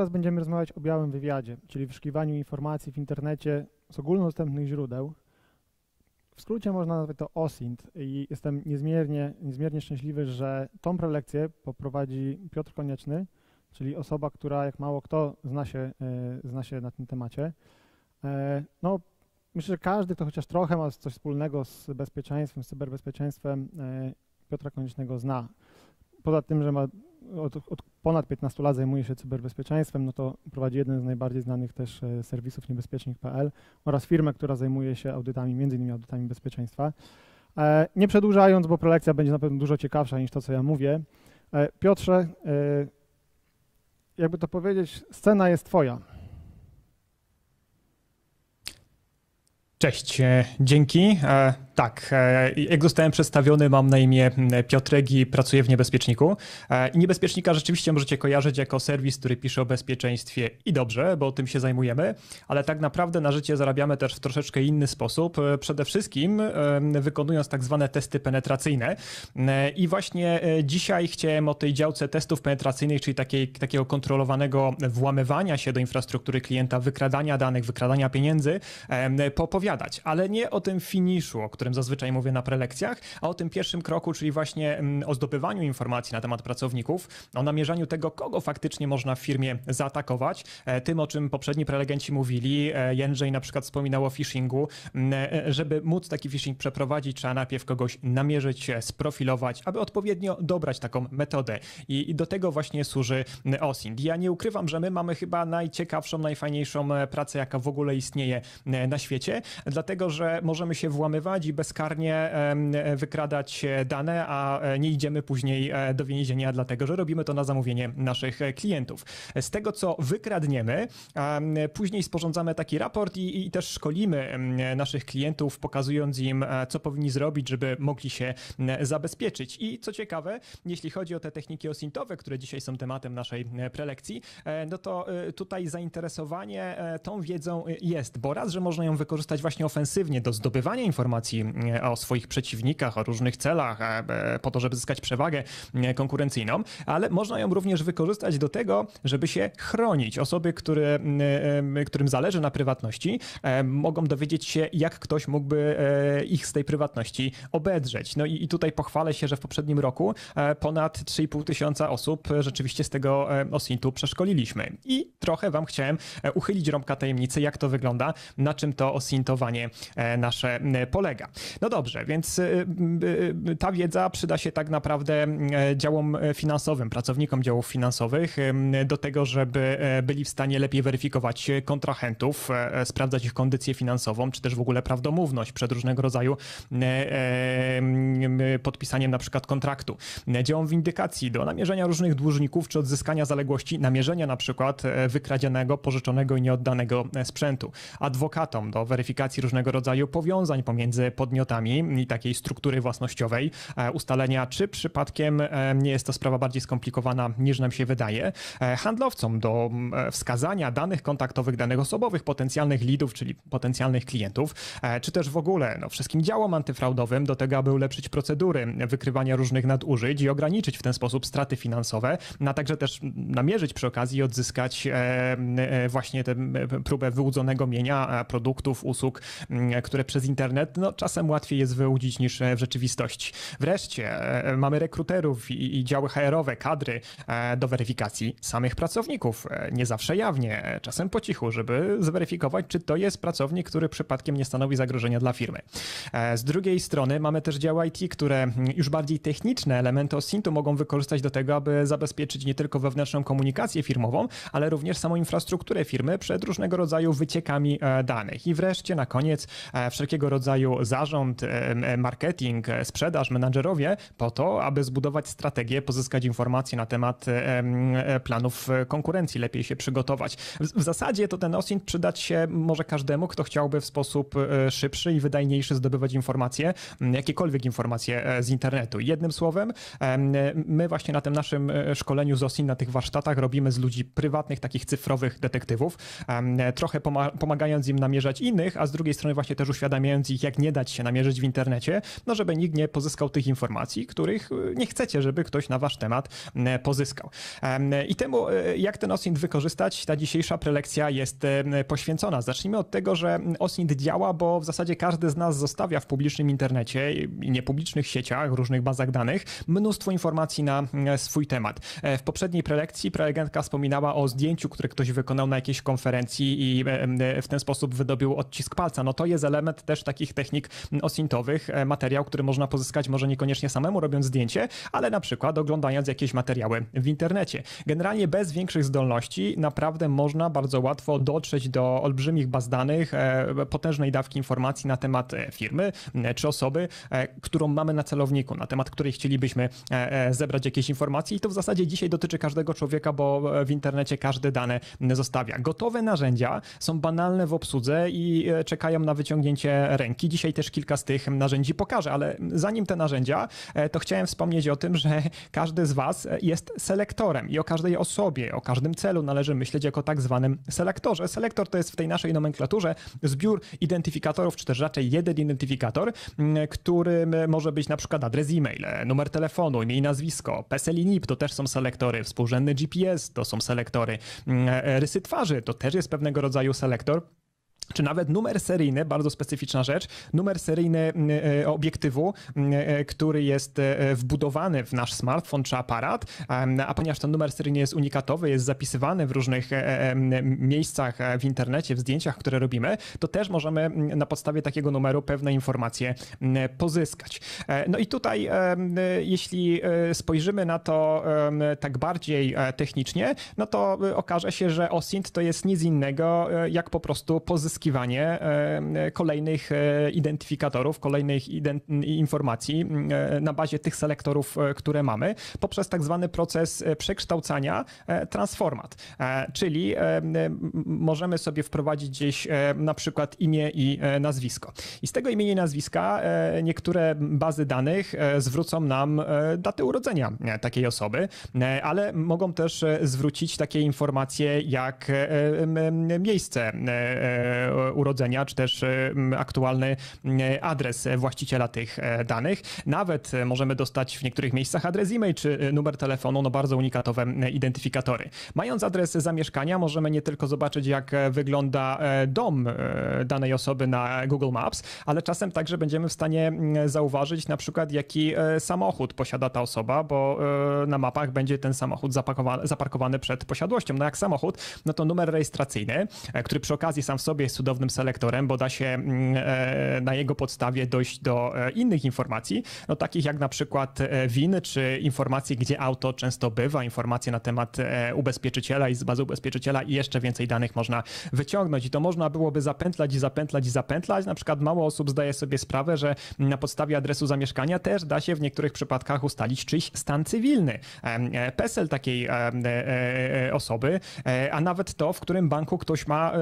Teraz będziemy rozmawiać o białym wywiadzie, czyli wyszukiwaniu informacji w internecie z ogólnodostępnych źródeł. W skrócie można nazwać to OSINT i jestem niezmiernie, niezmiernie szczęśliwy, że tą prelekcję poprowadzi Piotr Konieczny, czyli osoba, która jak mało kto zna się, e, zna się na tym temacie. E, no, myślę, że każdy, kto chociaż trochę ma coś wspólnego z bezpieczeństwem, z cyberbezpieczeństwem, e, Piotra Koniecznego zna. Poza tym, że ma od, od, ponad 15 lat zajmuje się cyberbezpieczeństwem, no to prowadzi jeden z najbardziej znanych też e, serwisów niebezpiecznych.pl oraz firmę, która zajmuje się audytami, między innymi audytami bezpieczeństwa. E, nie przedłużając, bo prelekcja będzie na pewno dużo ciekawsza niż to, co ja mówię. E, Piotrze, jakby to powiedzieć, scena jest twoja. Cześć, dzięki. Tak, e, jak zostałem przedstawiony, mam na imię Piotrek i pracuję w Niebezpieczniku. E, I Niebezpiecznika rzeczywiście możecie kojarzyć jako serwis, który pisze o bezpieczeństwie i dobrze, bo tym się zajmujemy, ale tak naprawdę na życie zarabiamy też w troszeczkę inny sposób. E, przede wszystkim wykonując tak zwane testy penetracyjne. I właśnie dzisiaj chciałem o tej działce testów penetracyjnych, czyli takiej, takiego kontrolowanego włamywania się do infrastruktury klienta, wykradania danych, wykradania pieniędzy, popowiadać, ale nie o tym finiszu, o którym którym zazwyczaj mówię na prelekcjach, a o tym pierwszym kroku, czyli właśnie mm, o zdobywaniu informacji na temat pracowników, o namierzaniu tego, kogo faktycznie można w firmie zaatakować, e, tym o czym poprzedni prelegenci mówili. E, Jędrzej na przykład wspominał o phishingu. E, żeby móc taki phishing przeprowadzić, trzeba najpierw kogoś namierzyć, sprofilować, aby odpowiednio dobrać taką metodę. I, i do tego właśnie służy OSINT. Ja nie ukrywam, że my mamy chyba najciekawszą, najfajniejszą pracę, jaka w ogóle istnieje na świecie, dlatego że możemy się włamywać i bezkarnie e, wykradać e, dane, a e, nie idziemy później do więzienia, dlatego że robimy to na zamówienie naszych klientów. Z tego, co wykradniemy, później sporządzamy taki raport i, i też szkolimy naszych klientów, pokazując im, co powinni zrobić, żeby mogli się zabezpieczyć. I co ciekawe, jeśli chodzi o te techniki osintowe, które dzisiaj są tematem naszej prelekcji, no to tutaj zainteresowanie tą wiedzą jest, bo raz, że można ją wykorzystać właśnie ofensywnie do zdobywania informacji, E, o swoich przeciwnikach, o różnych celach, e, po to, żeby zyskać przewagę e, konkurencyjną, ale można ją również wykorzystać do tego, żeby się chronić. Osoby, które, którym zależy na prywatności, mogą dowiedzieć się, jak ktoś mógłby ich z tej prywatności obedrzeć. No i, i tutaj pochwalę się, że w poprzednim roku ponad 3,5 tysiąca osób rzeczywiście z tego osintu przeszkoliliśmy. I trochę wam chciałem uchylić rąbka tajemnicy, jak to wygląda, na czym to osintowanie nasze polega. No dobrze, więc y, y, y, ta wiedza przyda się tak naprawdę e, działom finansowym, pracownikom działów finansowych, do tego, żeby e, byli w stanie lepiej weryfikować kontrahentów, e, sprawdzać ich kondycję finansową, czy też w ogóle prawdomówność przed różnego rodzaju podpisaniem na przykład kontraktu. Działom windykacji do namierzenia różnych dłużników, czy odzyskania zaległości, namierzenia na przykład wykradzionego, pożyczonego i nieoddanego sprzętu. Adwokatom do weryfikacji różnego rodzaju powiązań pomiędzy podmiotami i takiej struktury własnościowej e, ustalenia, czy przypadkiem e, nie jest to sprawa bardziej skomplikowana niż nam się wydaje. E, handlowcom do wskazania danych kontaktowych, danych osobowych, potencjalnych leadów, czyli potencjalnych klientów, czy też w ogóle no, wszystkim działom antyfraudowym do tego, aby ulepszyć procedury wykrywania różnych nadużyć i ograniczyć w ten sposób straty finansowe, a także też namierzyć przy okazji i odzyskać właśnie tę próbę wyłudzonego mienia produktów, usług, które przez internet no, czasem czasem łatwiej jest wyłudzić niż e, w rzeczywistości. Wreszcie e, e, mamy rekruterów i, działy HR-owe, kadry do weryfikacji samych pracowników. Nie zawsze jawnie, czasem po cichu, żeby zweryfikować, czy to jest pracownik, który przypadkiem nie stanowi zagrożenia dla firmy. Z drugiej strony mamy też dział IT, które mm, już bardziej techniczne elementy OSINT-u mogą wykorzystać do tego, aby zabezpieczyć nie tylko wewnętrzną komunikację firmową, ale również samą infrastrukturę firmy przed różnego rodzaju wyciekami danych. I wreszcie na koniec wszelkiego rodzaju za zarząd, marketing, e, sprzedaż, menadżerowie po to, aby zbudować strategię, pozyskać informacje na temat e, planów e, konkurencji, lepiej się przygotować. W zasadzie to ten Osint przydać się może każdemu, kto chciałby w sposób szybszy i wydajniejszy zdobywać informacje, jakiekolwiek informacje z internetu. Jednym słowem, my właśnie na tym naszym szkoleniu z Osint, na tych warsztatach robimy z ludzi prywatnych, takich cyfrowych detektywów, trochę pomagając im namierzać innych, a z drugiej strony właśnie też uświadamiając ich, jak nie dać się namierzyć w internecie, no żeby nikt nie pozyskał tych informacji, których y, nie chcecie, żeby ktoś na wasz temat pozyskał. I temu, y, jak ten OSINT wykorzystać, ta dzisiejsza prelekcja jest poświęcona. Zacznijmy od tego, że OSINT działa, bo w zasadzie każdy z nas zostawia w publicznym internecie i niepublicznych sieciach, różnych bazach danych mnóstwo informacji na swój temat. E, w poprzedniej prelekcji prelegentka wspominała o zdjęciu, które ktoś wykonał na jakiejś konferencji i e, e, w ten sposób wydobył odcisk palca. No to jest element też takich technik osintowych, e, materiał, który można pozyskać może niekoniecznie samemu robiąc zdjęcie, ale na przykład oglądając jakieś materiały w internecie. Generalnie bez większych zdolności naprawdę można bardzo łatwo dotrzeć do olbrzymich baz danych, e, potężnej dawki informacji na temat e, firmy czy osoby, którą mamy na celowniku, na temat której chcielibyśmy zebrać jakieś informacje i to w zasadzie dzisiaj dotyczy każdego człowieka, bo w internecie każde dane zostawia. Gotowe narzędzia są banalne w obsłudze i czekają na wyciągnięcie ręki. Dzisiaj też też kilka z tych narzędzi pokażę, ale zanim te narzędzia, e, to chciałem wspomnieć o tym, że każdy z Was e, jest selektorem i o każdej osobie, o każdym celu należy myśleć jako tak zwanym selektorze. Selektor to jest w tej naszej nomenklaturze zbiór identyfikatorów, czy też raczej jeden identyfikator, mm, którym może być na przykład adres e-mail, e, numer telefonu, imię i nazwisko, PESEL i NIP to też są selektory, współrzędny GPS to są selektory, mm, rysy twarzy to też jest pewnego rodzaju selektor czy nawet numer seryjny, bardzo specyficzna rzecz, numer seryjny mm, e, e, obiektywu, mm, e, który jest wbudowany w nasz smartfon czy aparat, a ponieważ ten numer seryjny jest unikatowy, jest zapisywany w różnych miejscach w internecie, w zdjęciach, które robimy, to też możemy mm, na podstawie takiego numeru pewne informacje pozyskać. No i tutaj, jeśli spojrzymy na to tak bardziej technicznie, no to okaże się, że OSINT to jest nic innego, jak po prostu pozyskanie uzyskiwanie e, e, kolejnych e, identyfikatorów, kolejnych informacji na bazie tych selektorów, które mamy, poprzez tak zwany proces przekształcania transformat. Czyli możemy sobie wprowadzić gdzieś na przykład imię i nazwisko. I z tego imienia i nazwiska niektóre bazy danych zwrócą nam datę urodzenia takiej osoby, ale mogą też zwrócić takie informacje jak miejsce urodzenia, czy też aktualny e, adres właściciela tych e, danych. Nawet e, możemy dostać w niektórych miejscach adres e-mail czy numer telefonu, no bardzo unikatowe identyfikatory. Mając adres zamieszkania, możemy nie tylko zobaczyć, jak wygląda dom danej osoby na Google Maps, ale czasem także będziemy w stanie zauważyć na przykład, jaki samochód posiada ta osoba, bo na mapach będzie ten samochód zaparkowany przed posiadłością. No jak samochód, no to numer rejestracyjny, który przy okazji sam w sobie jest cudownym selektorem, bo da się mm, e, na jego podstawie dojść do e, innych informacji, no takich jak na przykład e, winy, czy informacji, gdzie auto często bywa, informacje na temat ubezpieczyciela i z bazy ubezpieczyciela i jeszcze więcej danych można wyciągnąć. I to można byłoby zapętlać i zapętlać i zapętlać. Na przykład mało osób zdaje sobie sprawę, że na podstawie adresu zamieszkania też da się w niektórych przypadkach ustalić czyjś stan cywilny. PESEL takiej osoby, a nawet to, w którym banku ktoś ma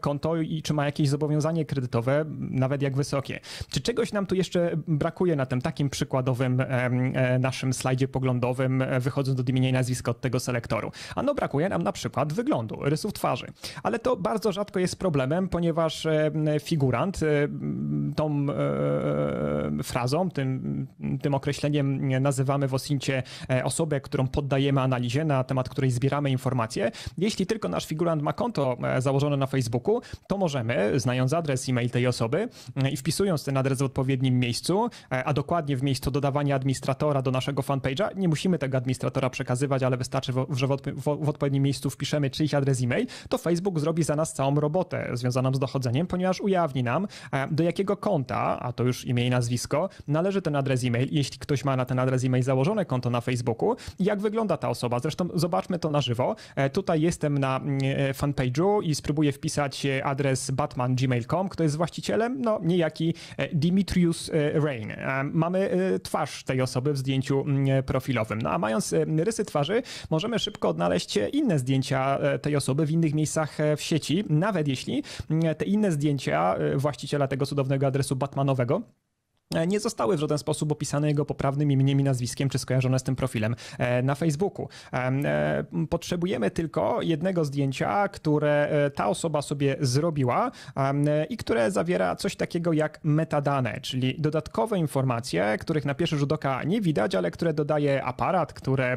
konto i czy ma jakieś zobowiązanie kredytowe, nawet jak wysokie. Czy czegoś nam tu jeszcze brakuje na tym takim przykładowym e, naszym slajdzie poglądowym, e, wychodząc do imienia i nazwiska od tego selektoru? Ano brakuje nam na przykład wyglądu, rysów twarzy. Ale to bardzo rzadko jest problemem, ponieważ figurant e, tą frazą, tym, tym określeniem nazywamy w Osincie osobę, którą poddajemy analizie, na temat której zbieramy informacje. Jeśli tylko nasz figurant ma konto założone na Facebooku, to możemy, znając adres e-mail tej osoby e, i wpisując ten adres w odpowiednim miejscu, e, a dokładnie w miejscu dodawania administratora do naszego fanpage'a, nie musimy tego administratora przekazywać, ale wystarczy, że w, odpowiednim miejscu wpiszemy czyjś adres e-mail, to Facebook zrobi za nas całą robotę związaną z dochodzeniem, ponieważ ujawni nam, e, do jakiego konta, a to już imię i nazwisko, należy ten adres e-mail, jeśli ktoś ma na ten adres e-mail założone konto na Facebooku, jak wygląda ta osoba. Zresztą zobaczmy to na żywo. Tutaj jestem na mm, fanpage'u i spróbuję wpisać adres adres batman.gmail.com. Kto jest właścicielem? No, niejaki e, Dimitrius e, Rain. E, mamy twarz tej osoby w zdjęciu profilowym. No a mając rysy twarzy, możemy szybko odnaleźć inne zdjęcia tej osoby w innych miejscach w sieci, nawet jeśli te inne zdjęcia właściciela tego cudownego adresu batmanowego E, nie zostały w żaden sposób opisane jego poprawnym imieniem i nazwiskiem, czy skojarzone z tym profilem e, na Facebooku. E, potrzebujemy tylko jednego zdjęcia, które ta osoba sobie zrobiła i które zawiera coś takiego jak metadane, czyli dodatkowe informacje, których na pierwszy rzut oka nie widać, ale które dodaje aparat, które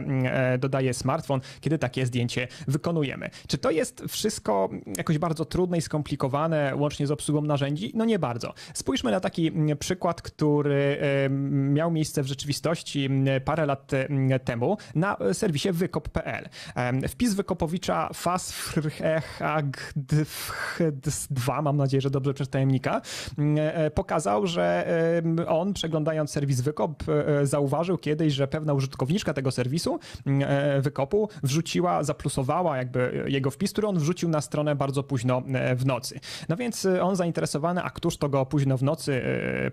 dodaje smartfon, kiedy takie zdjęcie wykonujemy. Czy to jest wszystko jakoś bardzo trudne i skomplikowane, łącznie z obsługą narzędzi? No nie bardzo. Spójrzmy na taki przykład, który miał miejsce w rzeczywistości parę lat temu na e, serwisie wykop.pl. Wpis Wykopowicza FASFREHAGDS2, mam nadzieję, że dobrze przeczytałem Nika, e, pokazał, że on przeglądając serwis Wykop e, zauważył kiedyś, że pewna użytkowniczka tego serwisu Wykopu wrzuciła, zaplusowała jakby jego wpis, który on wrzucił na stronę bardzo późno w nocy. No więc on zainteresowany, a któż to go późno w nocy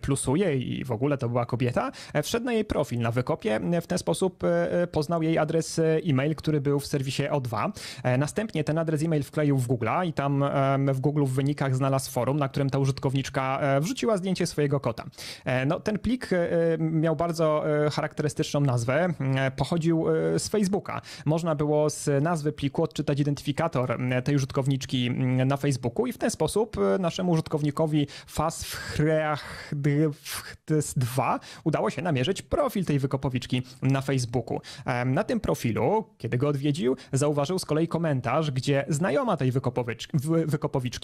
plusuje i w ogóle to była kobieta, e, wszedł na jej profil na wykopie. E, w ten sposób e, poznał jej adres e-mail, który był w serwisie O2. Następnie ten adres e-mail wkleił w Google'a i tam w Google w wynikach znalazł forum, na którym ta użytkowniczka wrzuciła zdjęcie swojego kota. No, ten plik miał bardzo charakterystyczną nazwę. Pochodził z Facebooka. Można było z nazwy pliku odczytać identyfikator tej użytkowniczki na Facebooku i w ten sposób naszemu użytkownikowi Fas w Test2 udało się namierzyć profil tej wykopowiczki na Facebooku. Na tym profilu, kiedy go odwiedził, zauważył z kolei komentarz, gdzie znajoma tej wykopowiczki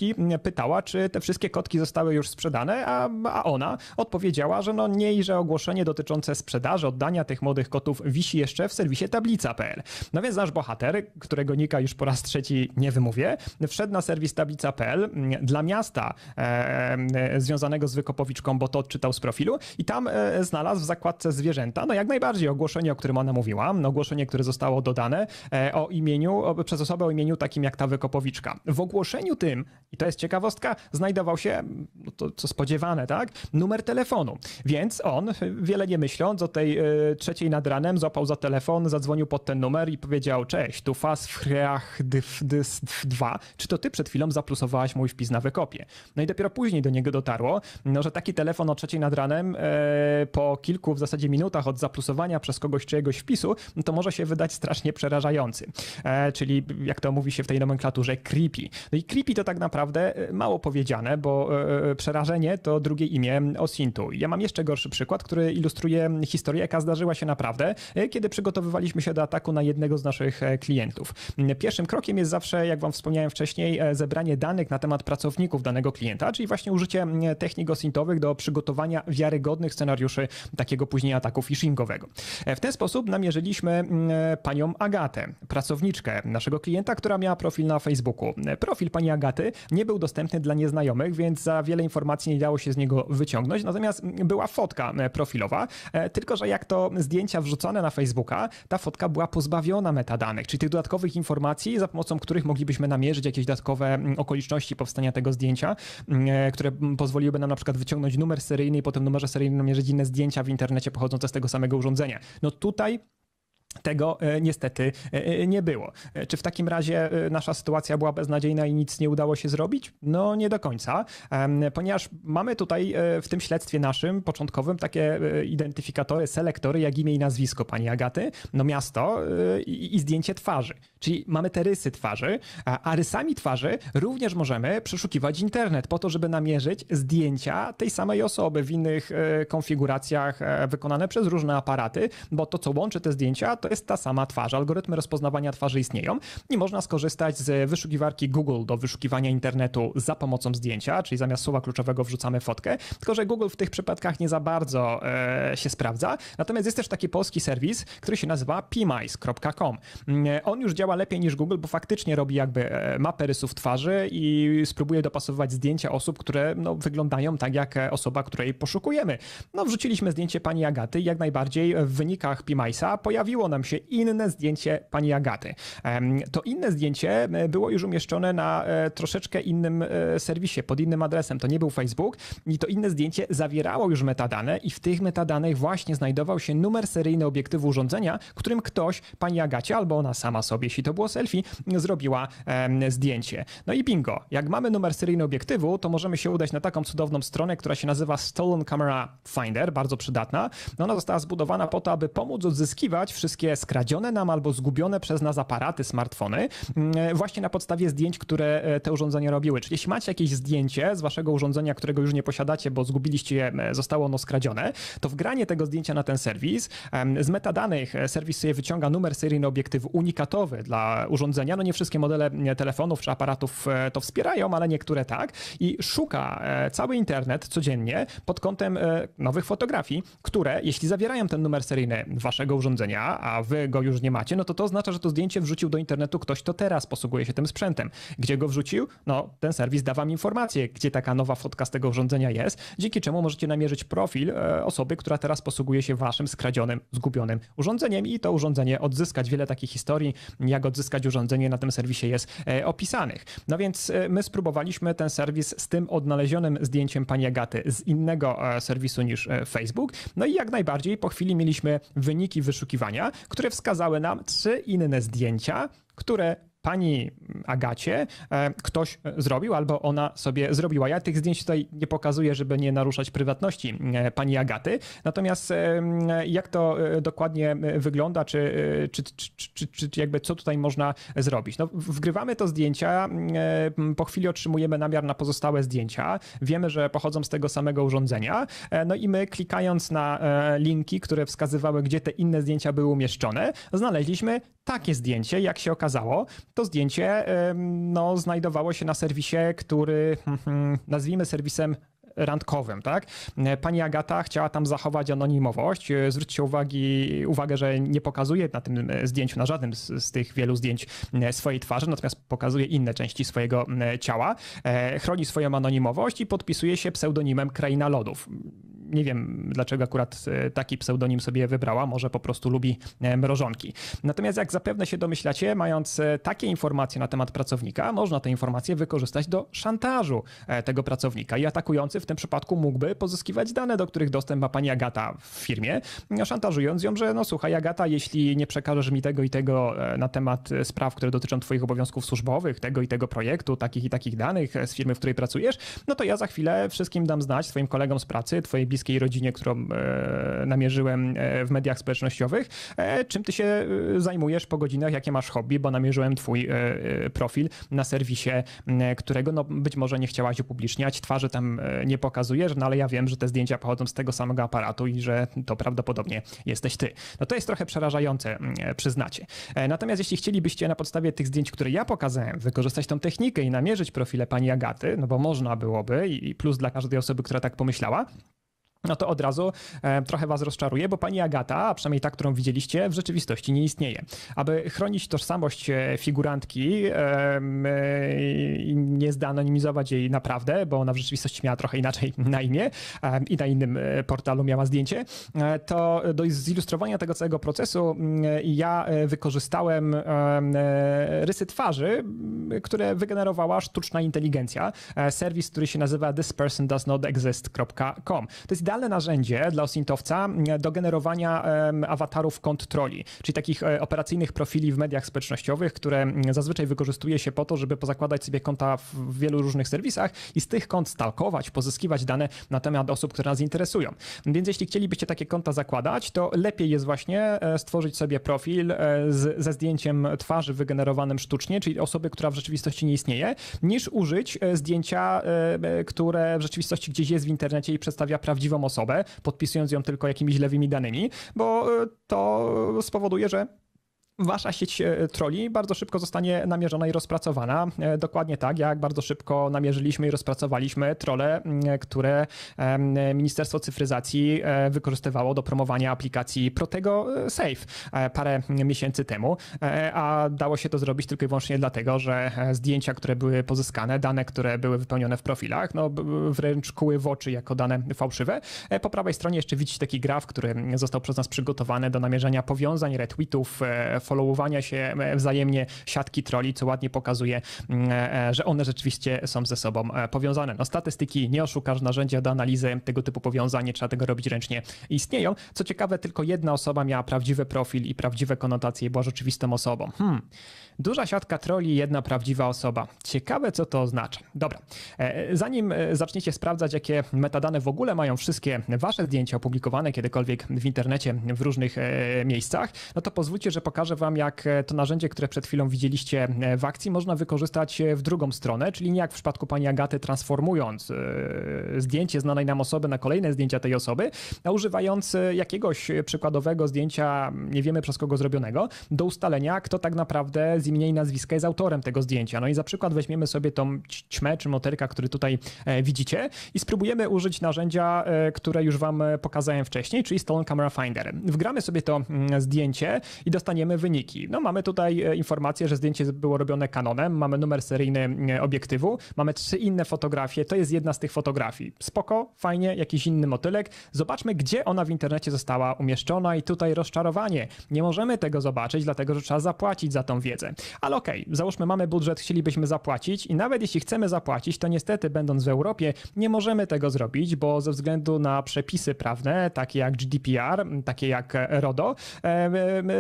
pytała, czy te wszystkie kotki zostały już sprzedane, a, a ona odpowiedziała, że no nie że ogłoszenie dotyczące sprzedaży, oddania tych młodych kotów wisi jeszcze w serwisie tablica.pl. No więc nasz bohater, którego nika już po raz trzeci nie wymówię, wszedł na serwis tablica.pl dla miasta e, związanego z wykopowiczką, bo to odczytał z profilu, profilu i tam e, znalazł w zakładce zwierzęta, no jak najbardziej ogłoszenie, o którym ona mówiła, no, ogłoszenie, które zostało dodane e, o imieniu, przez osobę o imieniu takim jak ta wykopowiczka. W ogłoszeniu tym, i to jest ciekawostka, znajdował się, no, to co spodziewane, tak, numer telefonu. Więc on, wiele nie myśląc, o tej e, trzeciej nad ranem złapał za telefon, zadzwonił pod ten numer i powiedział, cześć, tu fas w chreach 2, czy to ty przed chwilą zaplusowałaś mój wpis na wykopie? No i dopiero później do niego dotarło, no, że taki telefon o trzeciej nad ranem E, po kilku w zasadzie minutach od zaplusowania przez kogoś czyjegoś wpisu, no to może się wydać strasznie przerażający. E, czyli jak to mówi się w tej nomenklaturze creepy. No i creepy to tak naprawdę e, mało powiedziane, bo przerażenie to drugie imię Osintu. Ja mam jeszcze gorszy przykład, który ilustruje historię, jaka zdarzyła się naprawdę, kiedy przygotowywaliśmy się do ataku na jednego z naszych klientów. Pierwszym krokiem jest zawsze, jak wam wspomniałem wcześniej, zebranie danych na temat pracowników danego klienta, czyli właśnie użycie technik osintowych do przygotowania wiarygodnych scenariuszy takiego później ataku phishingowego. E, w ten sposób namierzyliśmy mm, e, panią Agatę, pracowniczkę naszego klienta, która miała profil na Facebooku. E, profil pani Agaty nie był dostępny dla nieznajomych, więc za wiele informacji nie dało się z niego wyciągnąć. Natomiast mm, była fotka profilowa, tylko że jak to zdjęcia wrzucone na Facebooka, ta fotka była pozbawiona metadanych, czyli tych dodatkowych informacji, za pomocą których moglibyśmy namierzyć jakieś dodatkowe mm, okoliczności powstania tego zdjęcia, które pozwoliłyby nam na przykład wyciągnąć numer seryjny i potem tym numerze seryjnym mierzyć inne zdjęcia w internecie pochodzące z tego samego urządzenia. No tutaj tego e, niestety e, e, nie było. Czy w takim razie nasza sytuacja była beznadziejna i nic nie udało się zrobić? No nie do końca, ponieważ mamy tutaj w tym śledztwie naszym początkowym takie identyfikatory, selektory, jak imię i nazwisko pani Agaty, no miasto i, zdjęcie twarzy. Czyli mamy te rysy twarzy, a rysami twarzy również możemy przeszukiwać internet po to, żeby namierzyć zdjęcia tej samej osoby w innych konfiguracjach wykonane przez różne aparaty, bo to, co łączy te zdjęcia, to jest ta sama twarz. Algorytmy rozpoznawania twarzy istnieją i można skorzystać z wyszukiwarki Google do wyszukiwania internetu za pomocą zdjęcia, czyli zamiast słowa kluczowego wrzucamy fotkę, tylko że Google w tych przypadkach nie za bardzo e, się sprawdza. Natomiast jest też taki polski serwis, który się nazywa pmice.com. Mm, on już działa lepiej niż Google, bo faktycznie robi jakby e, mapę rysów twarzy i spróbuje dopasowywać zdjęcia osób, które no, wyglądają tak jak e, osoba, której poszukujemy. No wrzuciliśmy zdjęcie pani Agaty i jak najbardziej w wynikach pmice'a pojawiło nam się inne zdjęcie pani Agaty. To inne zdjęcie e, było już umieszczone na e, troszeczkę innym e, serwisie, pod innym adresem. To nie był Facebook i to inne zdjęcie zawierało już metadane i w tych metadanych właśnie znajdował się numer seryjny obiektywu urządzenia, którym ktoś, pani Agacie albo ona sama sobie, jeśli to było selfie, zrobiła zdjęcie. No i bingo, jak mamy numer seryjny obiektywu, to możemy się udać na taką cudowną stronę, która się nazywa Stolen Camera Finder, bardzo przydatna. No ona została zbudowana po to, aby pomóc odzyskiwać wszystkie wszystkie skradzione nam albo zgubione przez nas aparaty, smartfony, mm, e, właśnie na podstawie zdjęć, które e, te urządzenia robiły. Czyli jeśli macie jakieś zdjęcie z waszego urządzenia, którego już nie posiadacie, bo zgubiliście je, e, zostało ono skradzione, to wgranie tego zdjęcia na ten serwis, z metadanych serwis sobie wyciąga numer seryjny obiektywu unikatowy dla urządzenia. No nie wszystkie modele telefonów czy aparatów to wspierają, ale niektóre tak. I szuka cały internet codziennie pod kątem nowych fotografii, które, jeśli zawierają ten numer seryjny waszego urządzenia, a a wy go już nie macie, no to to oznacza, że to zdjęcie wrzucił do internetu ktoś, kto teraz posługuje się tym sprzętem. Gdzie go wrzucił? No, ten serwis da wam informację, gdzie taka nowa fotka z tego urządzenia jest, dzięki czemu możecie namierzyć profil e, osoby, która teraz posługuje się waszym skradzionym, zgubionym urządzeniem i to urządzenie odzyskać. Wiele takich historii, jak odzyskać urządzenie na tym serwisie jest e, opisanych. No więc e, my spróbowaliśmy ten serwis z tym odnalezionym zdjęciem pani Agaty z innego serwisu niż Facebook. No i jak najbardziej po chwili mieliśmy wyniki wyszukiwania które wskazały nam trzy inne zdjęcia, które pani Agacie e, ktoś zrobił albo ona sobie zrobiła. Ja tych zdjęć tutaj nie pokazuję, żeby nie naruszać prywatności e, pani Agaty. Natomiast e, jak to dokładnie wygląda, czy, czy, czy, czy, jakby co tutaj można zrobić? No, wgrywamy to zdjęcia, po chwili otrzymujemy namiar na pozostałe zdjęcia. Wiemy, że pochodzą z tego samego urządzenia. No i my klikając na linki, które wskazywały, gdzie te inne zdjęcia były umieszczone, znaleźliśmy takie zdjęcie, jak się okazało to zdjęcie no, znajdowało się na serwisie, który nazwijmy serwisem randkowym, tak? Pani Agata chciała tam zachować anonimowość. Zwróćcie uwagi, uwagę, że nie pokazuje na tym e, zdjęciu, na żadnym z, z, tych wielu zdjęć e, swojej twarzy, natomiast pokazuje inne części swojego e, ciała. Chroni swoją anonimowość i podpisuje się pseudonimem Kraina Lodów nie wiem, dlaczego akurat e, taki pseudonim sobie wybrała, może po prostu lubi e, mrożonki. Natomiast jak zapewne się domyślacie, mając e, takie informacje na temat pracownika, można te informacje wykorzystać do szantażu tego pracownika i atakujący w tym przypadku mógłby pozyskiwać dane, do których dostęp ma pani Agata w firmie, no, szantażując ją, że no słuchaj Agata, jeśli nie przekażesz mi tego i tego na temat spraw, które dotyczą twoich obowiązków służbowych, tego i tego projektu, takich i takich danych z firmy, w której pracujesz, no to ja za chwilę wszystkim dam znać, twoim kolegom z pracy, twojej bliskiej bliskiej rodzinie, którą e, namierzyłem e, w mediach społecznościowych. E, czym ty się zajmujesz po godzinach, jakie masz hobby, bo namierzyłem twój profil na serwisie, którego no, być może nie chciałaś upubliczniać, twarzy tam nie pokazujesz, no ale ja wiem, że te zdjęcia pochodzą z tego samego aparatu i że to prawdopodobnie jesteś ty. No to jest trochę przerażające, przyznacie. Natomiast jeśli chcielibyście na podstawie tych zdjęć, które ja pokazałem, wykorzystać tą technikę i namierzyć profile pani Agaty, no bo można byłoby i plus dla każdej osoby, która tak pomyślała, no to od razu e, trochę was rozczaruję, bo pani Agata, a przynajmniej ta, którą widzieliście, w rzeczywistości nie istnieje. Aby chronić tożsamość e, figurantki e, i nie zdanonimizować jej naprawdę, bo ona w rzeczywistości miała trochę inaczej na imię e, i na innym e, portalu miała zdjęcie, e, to do zilustrowania tego całego procesu mm, ja wykorzystałem rysy twarzy, mm, które wygenerowała sztuczna inteligencja, serwis, który się nazywa thispersondoesnotexist.com. To jest idealne narzędzie dla osintowca mm, do generowania awatarów kont czyli takich e, operacyjnych profili w mediach społecznościowych, które mm, zazwyczaj wykorzystuje się po to, żeby pozakładać sobie konta w wielu różnych serwisach i z tych kont stalkować, pozyskiwać dane na temat osób, które nas interesują. Więc jeśli chcielibyście takie konta zakładać, to lepiej jest właśnie e, stworzyć sobie profil e, z, ze zdjęciem twarzy wygenerowanym sztucznie, czyli osoby, która w rzeczywistości nie istnieje, niż użyć zdjęcia, które w rzeczywistości gdzieś jest w internecie i przedstawia prawdziwą osobę, podpisując ją tylko jakimiś lewymi danymi, bo e, to spowoduje, że wasza sieć e, troli bardzo szybko zostanie namierzona i rozpracowana. E, dokładnie tak, jak bardzo szybko namierzyliśmy i rozpracowaliśmy trole, które Ministerstwo Cyfryzacji e, wykorzystywało do promowania aplikacji Protego Safe parę miesięcy temu, a dało się to zrobić tylko i wyłącznie dlatego, że zdjęcia, które były pozyskane, dane, które były wypełnione w profilach, no wręcz kuły w oczy jako dane fałszywe. Po prawej stronie jeszcze widzicie taki graf, który został przez nas przygotowany do namierzenia powiązań, retweetów, followowania się e, wzajemnie siatki troli, co ładnie pokazuje, mm, e, e, że one rzeczywiście są ze sobą powiązane. No, statystyki nie oszukasz, narzędzia do analizy tego typu powiązanie trzeba tego robić ręcznie, istnieją. Co ciekawe, tylko jedna osoba miała prawdziwy profil i prawdziwe konotacje i była rzeczywistą osobą. Hmm. Duża siatka troli, jedna prawdziwa osoba. Ciekawe, co to oznacza. Dobra, e, zanim e, zaczniecie sprawdzać, jakie metadane w ogóle mają wszystkie wasze zdjęcia opublikowane kiedykolwiek w internecie w różnych e, miejscach, no to pozwólcie, że pokażę wam, jak to narzędzie, które przed chwilą widzieliście w akcji, można wykorzystać w drugą stronę, czyli nie jak w przypadku pani Agaty, transformując zdjęcie znanej nam osoby na kolejne zdjęcia tej osoby, a używając jakiegoś przykładowego zdjęcia, nie wiemy przez kogo zrobionego, do ustalenia, kto tak naprawdę z imienia i nazwiska jest autorem tego zdjęcia. No i za przykład weźmiemy sobie tą ćmę czy moterka, który tutaj e, widzicie i spróbujemy użyć narzędzia, e, które już wam e, pokazałem wcześniej, czyli Stone Camera Finder. Wgramy sobie to mm, zdjęcie i dostaniemy wyniki. No mamy tutaj informację, że zdjęcie było robione Canonem, mamy numer seryjny obiektywu, mamy trzy inne fotografie, to jest jedna z tych fotografii. Spoko, fajnie, jakiś inny motylek. Zobaczmy, gdzie ona w internecie została umieszczona i tutaj rozczarowanie. Nie możemy tego zobaczyć, dlatego że trzeba zapłacić za tą wiedzę. Ale okej, okay, załóżmy, mamy budżet, chcielibyśmy zapłacić i nawet jeśli chcemy zapłacić, to niestety, będąc w Europie, nie możemy tego zrobić, bo ze względu na przepisy prawne, takie jak GDPR, takie jak RODO,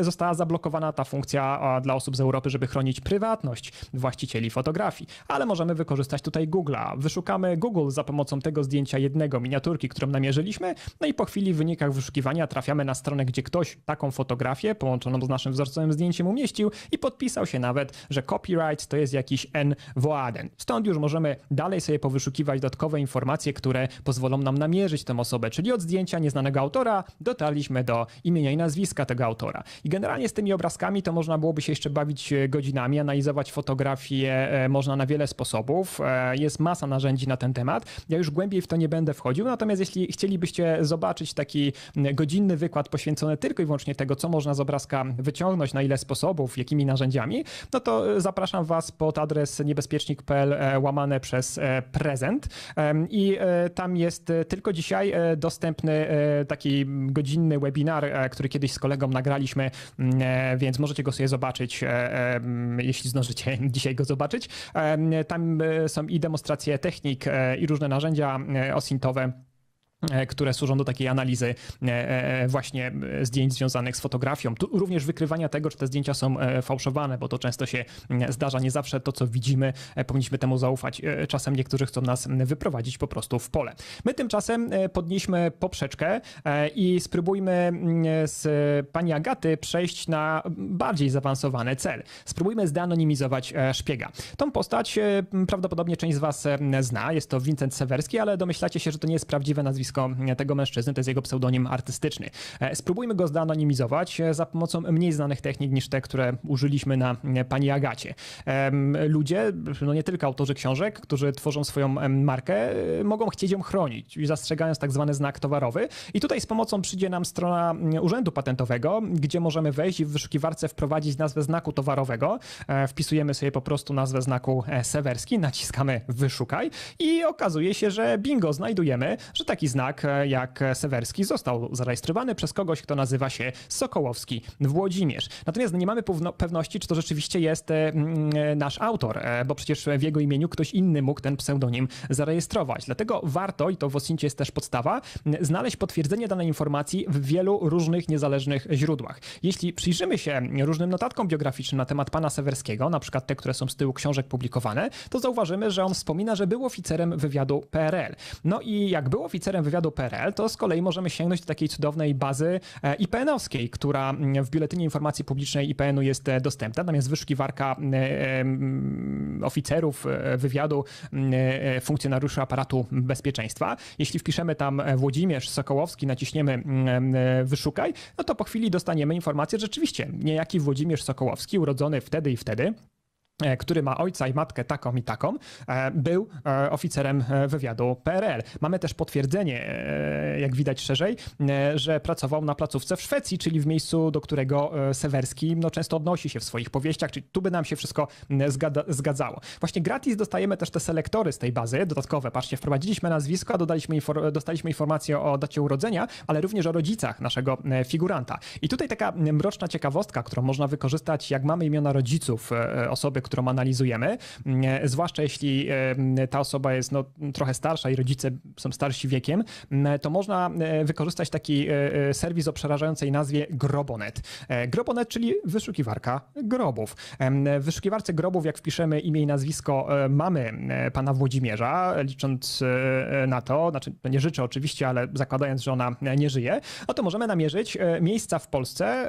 została zablokowana ta funkcja dla osób z Europy, żeby chronić prywatność właścicieli fotografii. Ale możemy wykorzystać tutaj Google'a. Wyszukamy Google za pomocą tego zdjęcia jednego miniaturki, którą namierzyliśmy, no i po chwili w wynikach wyszukiwania trafiamy na stronę, gdzie ktoś taką fotografię połączoną z naszym wzorcowym zdjęciem umieścił i podpisał domyślał się nawet, że copyright to jest jakiś N voaden. Stąd już możemy dalej sobie powyszukiwać dodatkowe informacje, które pozwolą nam namierzyć tę osobę, czyli od zdjęcia nieznanego autora dotarliśmy do imienia i nazwiska tego autora. I generalnie z tymi obrazkami to można byłoby się jeszcze bawić e, godzinami, analizować fotografie e, można na wiele sposobów. E, jest masa narzędzi na ten temat. Ja już głębiej w to nie będę wchodził, natomiast jeśli chcielibyście zobaczyć taki godzinny wykład poświęcony tylko i wyłącznie tego, co można z obrazka wyciągnąć, na ile sposobów, jakimi narzędziami, no to e, zapraszam Was pod adres niebezpiecznik.pl e, łamane przez e, prezent i tam jest tylko dzisiaj dostępny taki godzinny webinar, który kiedyś z kolegą nagraliśmy, mm, więc możecie go sobie zobaczyć, jeśli zdążycie dzisiaj go zobaczyć. Tam są i demonstracje technik, i różne narzędzia osintowe. E, które służą do takiej analizy e, e, właśnie zdjęć związanych z fotografią. Tu również wykrywania tego, czy te zdjęcia są fałszowane, bo to często się zdarza. Nie zawsze to, co widzimy, powinniśmy temu zaufać. Czasem niektórzy chcą nas wyprowadzić po prostu w pole. My tymczasem podnieśmy poprzeczkę i spróbujmy z pani Agaty przejść na bardziej zaawansowany cel. Spróbujmy zdeanonimizować szpiega. Tą postać prawdopodobnie część z was zna. Jest to Wincent Sewerski, ale domyślacie się, że to nie jest prawdziwe nazwisko nazwisko tego mężczyzny, to jest jego pseudonim artystyczny. E, spróbujmy go zanonimizować e, za pomocą mniej znanych technik niż te, które użyliśmy na e, pani Agacie. Ludzie, no nie tylko autorzy książek, którzy tworzą swoją markę, mogą chcieć ją chronić, zastrzegając tak zwany znak towarowy. I tutaj z pomocą przyjdzie nam strona mm, Urzędu Patentowego, gdzie możemy wejść i w wyszukiwarce wprowadzić nazwę znaku towarowego. Wpisujemy sobie po prostu nazwę znaku Sewerski, naciskamy wyszukaj i okazuje się, że bingo, znajdujemy, że taki znak znak e, jak Sewerski został zarejestrowany przez kogoś, kto nazywa się Sokołowski Włodzimierz. Natomiast nie mamy pewności, czy to rzeczywiście jest e, e, nasz autor, bo przecież w jego imieniu ktoś inny mógł ten pseudonim zarejestrować. Dlatego warto, i to w Osincie jest też podstawa, znaleźć potwierdzenie danej informacji w wielu różnych niezależnych źródłach. Jeśli przyjrzymy się różnym notatkom biograficznym na temat pana Sewerskiego, na przykład te, które są z tyłu książek publikowane, to zauważymy, że on wspomina, że był oficerem wywiadu PRL. No i jak był oficerem wywiadu wywiadu PRL, to z kolei możemy sięgnąć do takiej cudownej bazy e, IPN-owskiej, która mm, w Biuletynie Informacji Publicznej IPN-u jest e, dostępna. Tam jest wyszukiwarka e, oficerów wywiadu, mm, funkcjonariuszy aparatu bezpieczeństwa. Jeśli wpiszemy tam Włodzimierz Sokołowski, naciśniemy mm, wyszukaj, no to po chwili dostaniemy informację, że rzeczywiście niejaki Włodzimierz Sokołowski, urodzony wtedy i wtedy, E, który ma ojca i matkę taką i taką, e, był e, oficerem wywiadu PRL. Mamy też potwierdzenie, jak widać szerzej, że pracował na placówce w Szwecji, czyli w miejscu, do którego Sewerski no, często odnosi się w swoich powieściach, czyli tu by nam się wszystko zgadza, zgadzało. Właśnie gratis dostajemy też te selektory z tej bazy, dodatkowe, patrzcie, wprowadziliśmy nazwisko, dodaliśmy dostaliśmy informację o dacie urodzenia, ale również o rodzicach naszego figuranta. I tutaj taka mroczna ciekawostka, którą można wykorzystać, jak mamy imiona rodziców osoby, którą analizujemy, mm, e, zwłaszcza jeśli e, ta osoba jest no, trochę starsza i rodzice są starsi wiekiem, mm, e, to można wykorzystać taki serwis o przerażającej nazwie Grobonet. Grobonet, czyli wyszukiwarka grobów. W wyszukiwarce grobów, jak wpiszemy imię i nazwisko mamy pana Włodzimierza, licząc na to, znaczy no, nie życzę oczywiście, ale zakładając, że ona nie żyje, no to możemy namierzyć miejsca w Polsce,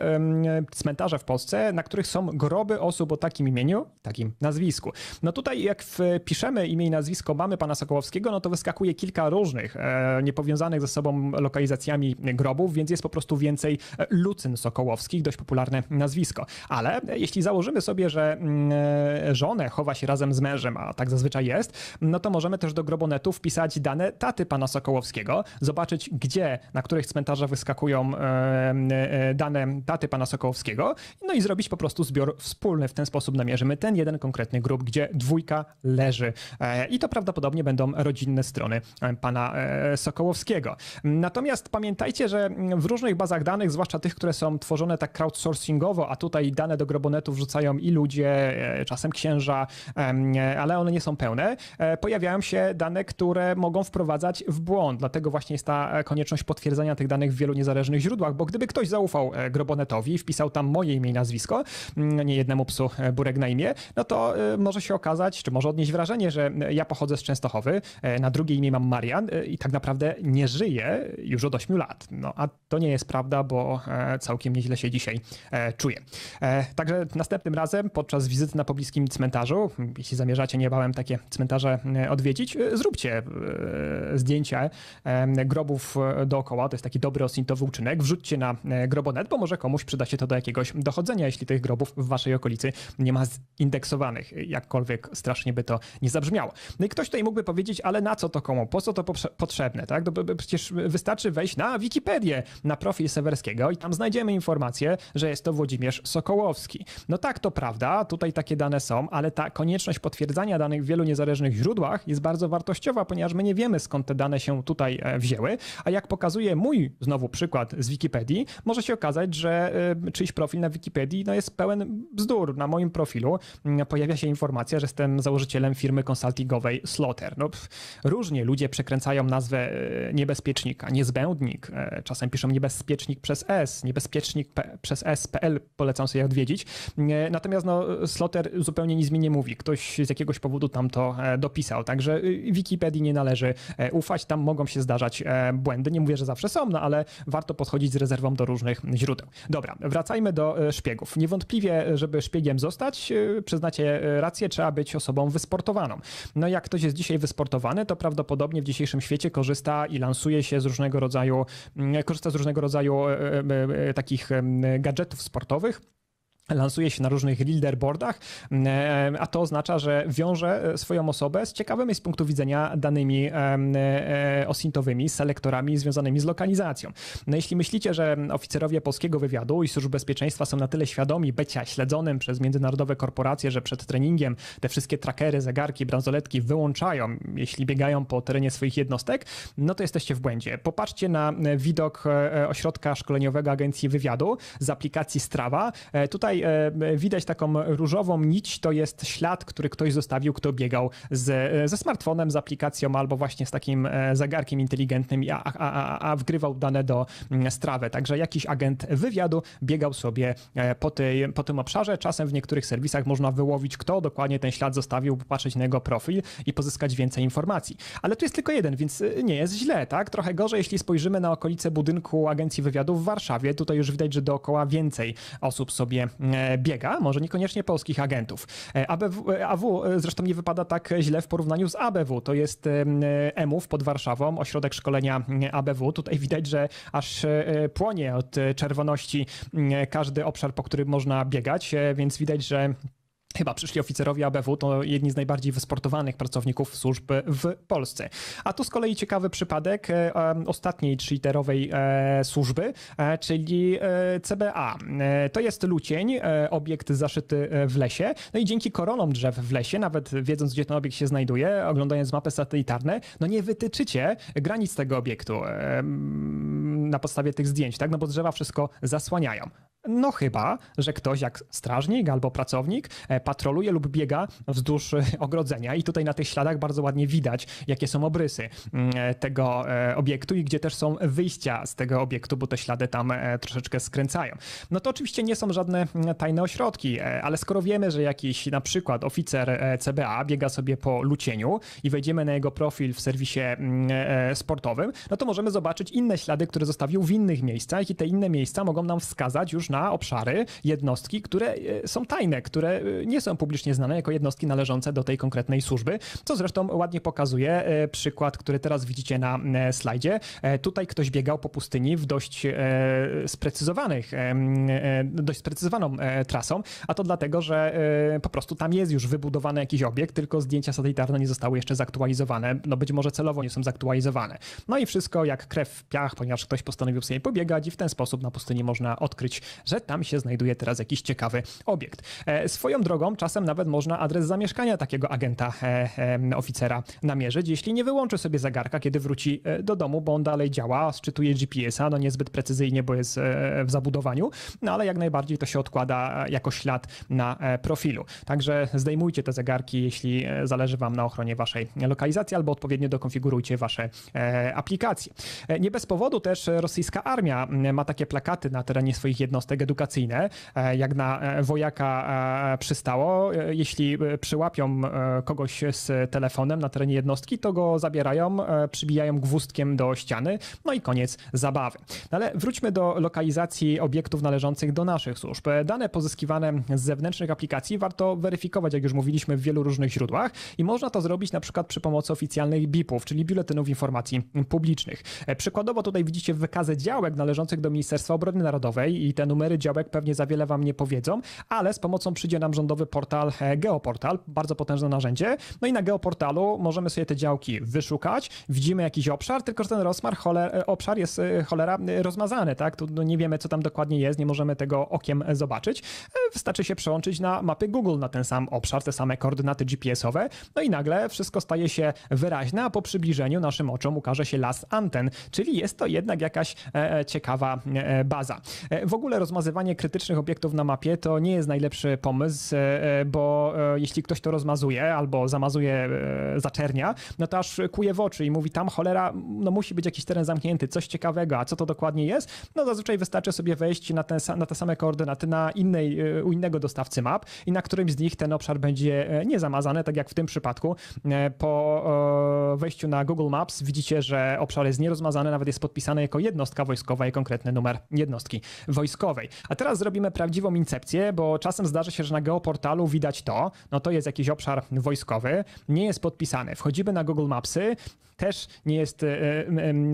cmentarze w Polsce, na których są groby osób o takim imieniu, tak takim nazwisku. No tutaj jak wpiszemy imię i nazwisko mamy pana Sokołowskiego, no to wyskakuje kilka różnych e, niepowiązanych ze sobą lokalizacjami grobów, więc jest po prostu więcej e, Lucyn Sokołowskich, dość popularne nazwisko. Ale jeśli założymy sobie, że mm, e, żonę chowa się razem z mężem, a tak zazwyczaj jest, no to możemy też do grobonetu wpisać dane taty pana Sokołowskiego, zobaczyć gdzie, na których cmentarzach wyskakują dane taty pana Sokołowskiego, no i zrobić po prostu zbiór wspólny. W ten sposób namierzymy ten ten jeden konkretny grup, gdzie dwójka leży. E, I to prawdopodobnie będą rodzinne strony e, pana e, Sokołowskiego. Natomiast pamiętajcie, że w różnych bazach danych, zwłaszcza tych, które są tworzone tak crowdsourcingowo, a tutaj dane do grobonetu wrzucają i ludzie, czasem księża, ale one nie są pełne, pojawiają się dane, które mogą wprowadzać w błąd. Dlatego właśnie jest ta konieczność potwierdzania tych danych w wielu niezależnych źródłach, bo gdyby ktoś zaufał grobonetowi i wpisał tam moje imię i nazwisko, mm, nie jednemu psu Burek na imię, no to y, może się okazać, czy może odnieść wrażenie, że ja pochodzę z Częstochowy, e, na drugie imię mam Marian e, i tak naprawdę nie żyję już od 8 lat. No a to nie jest prawda, bo e, całkiem nieźle się dzisiaj czuję. Także następnym razem podczas wizyty na pobliskim cmentarzu, jeśli zamierzacie niebawem takie cmentarze odwiedzić, zróbcie zdjęcie grobów dookoła. To jest taki dobry osnintowy uczynek. Wrzućcie na grobonet, bo może komuś przyda się to do jakiegoś dochodzenia, jeśli tych grobów w waszej okolicy nie ma indeksowanych, jakkolwiek strasznie by to nie zabrzmiało. No i ktoś tutaj mógłby powiedzieć, ale na co to komu, po co to potrzebne, tak? No przecież wystarczy wejść na Wikipedię, na profil Sewerskiego i tam znajdziemy informację, że jest to Włodzimierz Sokołowski. No tak, to prawda, tutaj takie dane są, ale ta konieczność potwierdzania danych w wielu niezależnych źródłach jest bardzo wartościowa, ponieważ my nie wiemy skąd te dane się tutaj e, wzięły, a jak pokazuje mój znowu przykład z Wikipedii, może się okazać, że e, czyjś profil na Wikipedii no, jest pełen bzdur. Na moim profilu Mm, pojawia się informacja, że jestem założycielem firmy konsultingowej Slaughter. No, pff, różnie ludzie przekręcają nazwę e, niebezpiecznika, niezbędnik, e, czasem piszą niebezpiecznik przez S, niebezpiecznik przez S.pl, polecam sobie odwiedzić. Mm, e, natomiast no, Slaughter zupełnie nic mi nie mówi, ktoś z jakiegoś powodu tam to dopisał, także y, Wikipedii nie należy ufać, tam mogą się zdarzać błędy, nie mówię, że zawsze są, no ale warto podchodzić z rezerwą do różnych źródeł. Dobra, wracajmy do szpiegów. Niewątpliwie, żeby szpiegiem zostać, przyznacie e, rację, trzeba być osobą wysportowaną. No jak ktoś jest dzisiaj wysportowany, to prawdopodobnie w dzisiejszym świecie korzysta i lansuje się z różnego rodzaju, mm, korzysta z różnego rodzaju e, e, takich gadżetów sportowych lansuje się na różnych leaderboardach, e, a to oznacza, że wiąże e, swoją osobę z ciekawymi z punktu widzenia danymi e, osintowymi, z selektorami związanymi z lokalizacją. No jeśli myślicie, że oficerowie polskiego wywiadu i służb bezpieczeństwa są na tyle świadomi bycia śledzonym przez międzynarodowe korporacje, że przed treningiem te wszystkie trackery, zegarki, bransoletki wyłączają, jeśli biegają po terenie swoich jednostek, no to jesteście w błędzie. Popatrzcie na widok ośrodka szkoleniowego Agencji Wywiadu z aplikacji Strava. Tutaj Tutaj e, widać taką różową nić, to jest ślad, który ktoś zostawił, kto biegał z, e, ze smartfonem, z aplikacją albo właśnie z takim e, zegarkiem inteligentnym, a, a, a, a wgrywał dane do strawy. Także jakiś agent wywiadu biegał sobie po, tej, po tym obszarze. Czasem w niektórych serwisach można wyłowić, kto dokładnie ten ślad zostawił, popatrzeć na jego profil i pozyskać więcej informacji. Ale tu jest tylko jeden, więc nie jest źle, tak? Trochę gorzej, jeśli spojrzymy na okolice budynku Agencji Wywiadu w Warszawie. Tutaj już widać, że dookoła więcej osób sobie E, biega, może niekoniecznie polskich agentów. E, ABW, e, AW zresztą nie wypada tak źle w porównaniu z ABW. To jest EMUW pod Warszawą, ośrodek szkolenia ABW. Tutaj widać, że aż płonie od czerwoności każdy obszar, po którym można biegać, więc widać, że Chyba przyszli oficerowie ABW to jedni z najbardziej wysportowanych pracowników służb w Polsce. A tu z kolei ciekawy przypadek e, ostatniej cheaterowej e, służby, e, czyli CBA. To jest Lucień, obiekt zaszyty w lesie. No i dzięki koronom drzew w lesie, nawet wiedząc gdzie ten obiekt się znajduje, oglądając mapy satelitarne, no nie wytyczycie granic tego obiektu na podstawie tych zdjęć, tak? No bo drzewa wszystko zasłaniają. No chyba, że ktoś jak strażnik albo pracownik e, patroluje lub biega wzdłuż e, ogrodzenia i tutaj na tych śladach bardzo ładnie widać, jakie są obrysy mm, e, tego obiektu i gdzie też są wyjścia z tego obiektu, bo te ślady tam troszeczkę skręcają. No to oczywiście nie są żadne mm, tajne ośrodki, ale skoro wiemy, że jakiś na przykład oficer CBA biega sobie po Lucieniu i wejdziemy na jego profil w serwisie mm, sportowym, no to możemy zobaczyć inne ślady, które zostawił w innych miejscach i te inne miejsca mogą nam wskazać już na obszary, jednostki, które e, są tajne, które e, nie są publicznie znane jako jednostki należące do tej konkretnej służby, co zresztą ładnie pokazuje e, przykład, który teraz widzicie na slajdzie. Tutaj ktoś biegał po pustyni w dość sprecyzowanych, dość sprecyzowaną trasą, a to dlatego, że po prostu tam jest już wybudowany jakiś obiekt, tylko zdjęcia satelitarne nie zostały jeszcze zaktualizowane, no być może celowo nie są zaktualizowane. No i wszystko jak krew w piach, ponieważ ktoś postanowił sobie pobiegać i w ten sposób na pustyni można odkryć że tam się znajduje teraz jakiś ciekawy obiekt. E, swoją drogą czasem nawet można adres zamieszkania takiego agenta, e, e, oficera namierzyć, jeśli nie wyłączy sobie zegarka, kiedy wróci do domu, bo on dalej działa, szczytuje GPS-a, no niezbyt precyzyjnie, bo jest w zabudowaniu, no ale jak najbardziej to się odkłada jako ślad na profilu. Także zdejmujcie te zegarki, jeśli zależy Wam na ochronie Waszej lokalizacji, albo odpowiednio dokonfigurujcie Wasze aplikacje. Nie bez powodu też rosyjska armia ma takie plakaty na terenie swoich jednostek edukacyjne, e, jak na e, wojaka e, przystało. Jeśli przyłapią kogoś z telefonem na terenie jednostki, to go zabierają, przybijają gwózdkiem do ściany, no i koniec zabawy. No ale wróćmy do lokalizacji obiektów należących do naszych służb. Dane pozyskiwane z zewnętrznych aplikacji warto weryfikować, jak już mówiliśmy, w wielu różnych źródłach i można to zrobić na przykład przy pomocy oficjalnych BIP-ów, czyli biuletynów informacji publicznych. Przykładowo tutaj widzicie wykazy działek należących do Ministerstwa Obrony Narodowej i te numery numery działek pewnie za wiele Wam nie powiedzą, ale z pomocą przyjdzie nam rządowy portal e, Geoportal, bardzo potężne narzędzie. No i na Geoportalu możemy sobie te działki wyszukać, widzimy jakiś obszar, tylko że ten rozmar, choler, e, obszar jest e, cholera rozmazany, tak? Tu no nie wiemy, co tam dokładnie jest, nie możemy tego okiem zobaczyć. Wystarczy się przełączyć na mapy Google na ten sam obszar, te same koordynaty GPS-owe, no i nagle wszystko staje się wyraźne, a po przybliżeniu naszym oczom ukaże się las anten, czyli jest to jednak jakaś ciekawa baza. w ogóle rozmawiamy rozmazywanie krytycznych obiektów na mapie to nie jest najlepszy pomysł, e, e, bo e, jeśli ktoś to rozmazuje albo zamazuje, zaczernia, no to aż kuje w oczy i mówi tam cholera, no musi być jakiś teren zamknięty, coś ciekawego, a co to dokładnie jest? No zazwyczaj wystarczy sobie wejść na, ten, na te same koordynaty na innej, u innego dostawcy map i na którymś z nich ten obszar będzie niezamazany, tak jak w tym przypadku. Po wejściu na Google Maps widzicie, że obszar jest nierozmazany, nawet jest podpisany jako jednostka wojskowa i konkretny numer jednostki wojskowej. A teraz zrobimy prawdziwą incepcję, bo czasem zdarza się, że na geoportalu widać to, no to jest jakiś obszar wojskowy, nie jest podpisany. Wchodzimy na Google Mapsy, też nie jest e,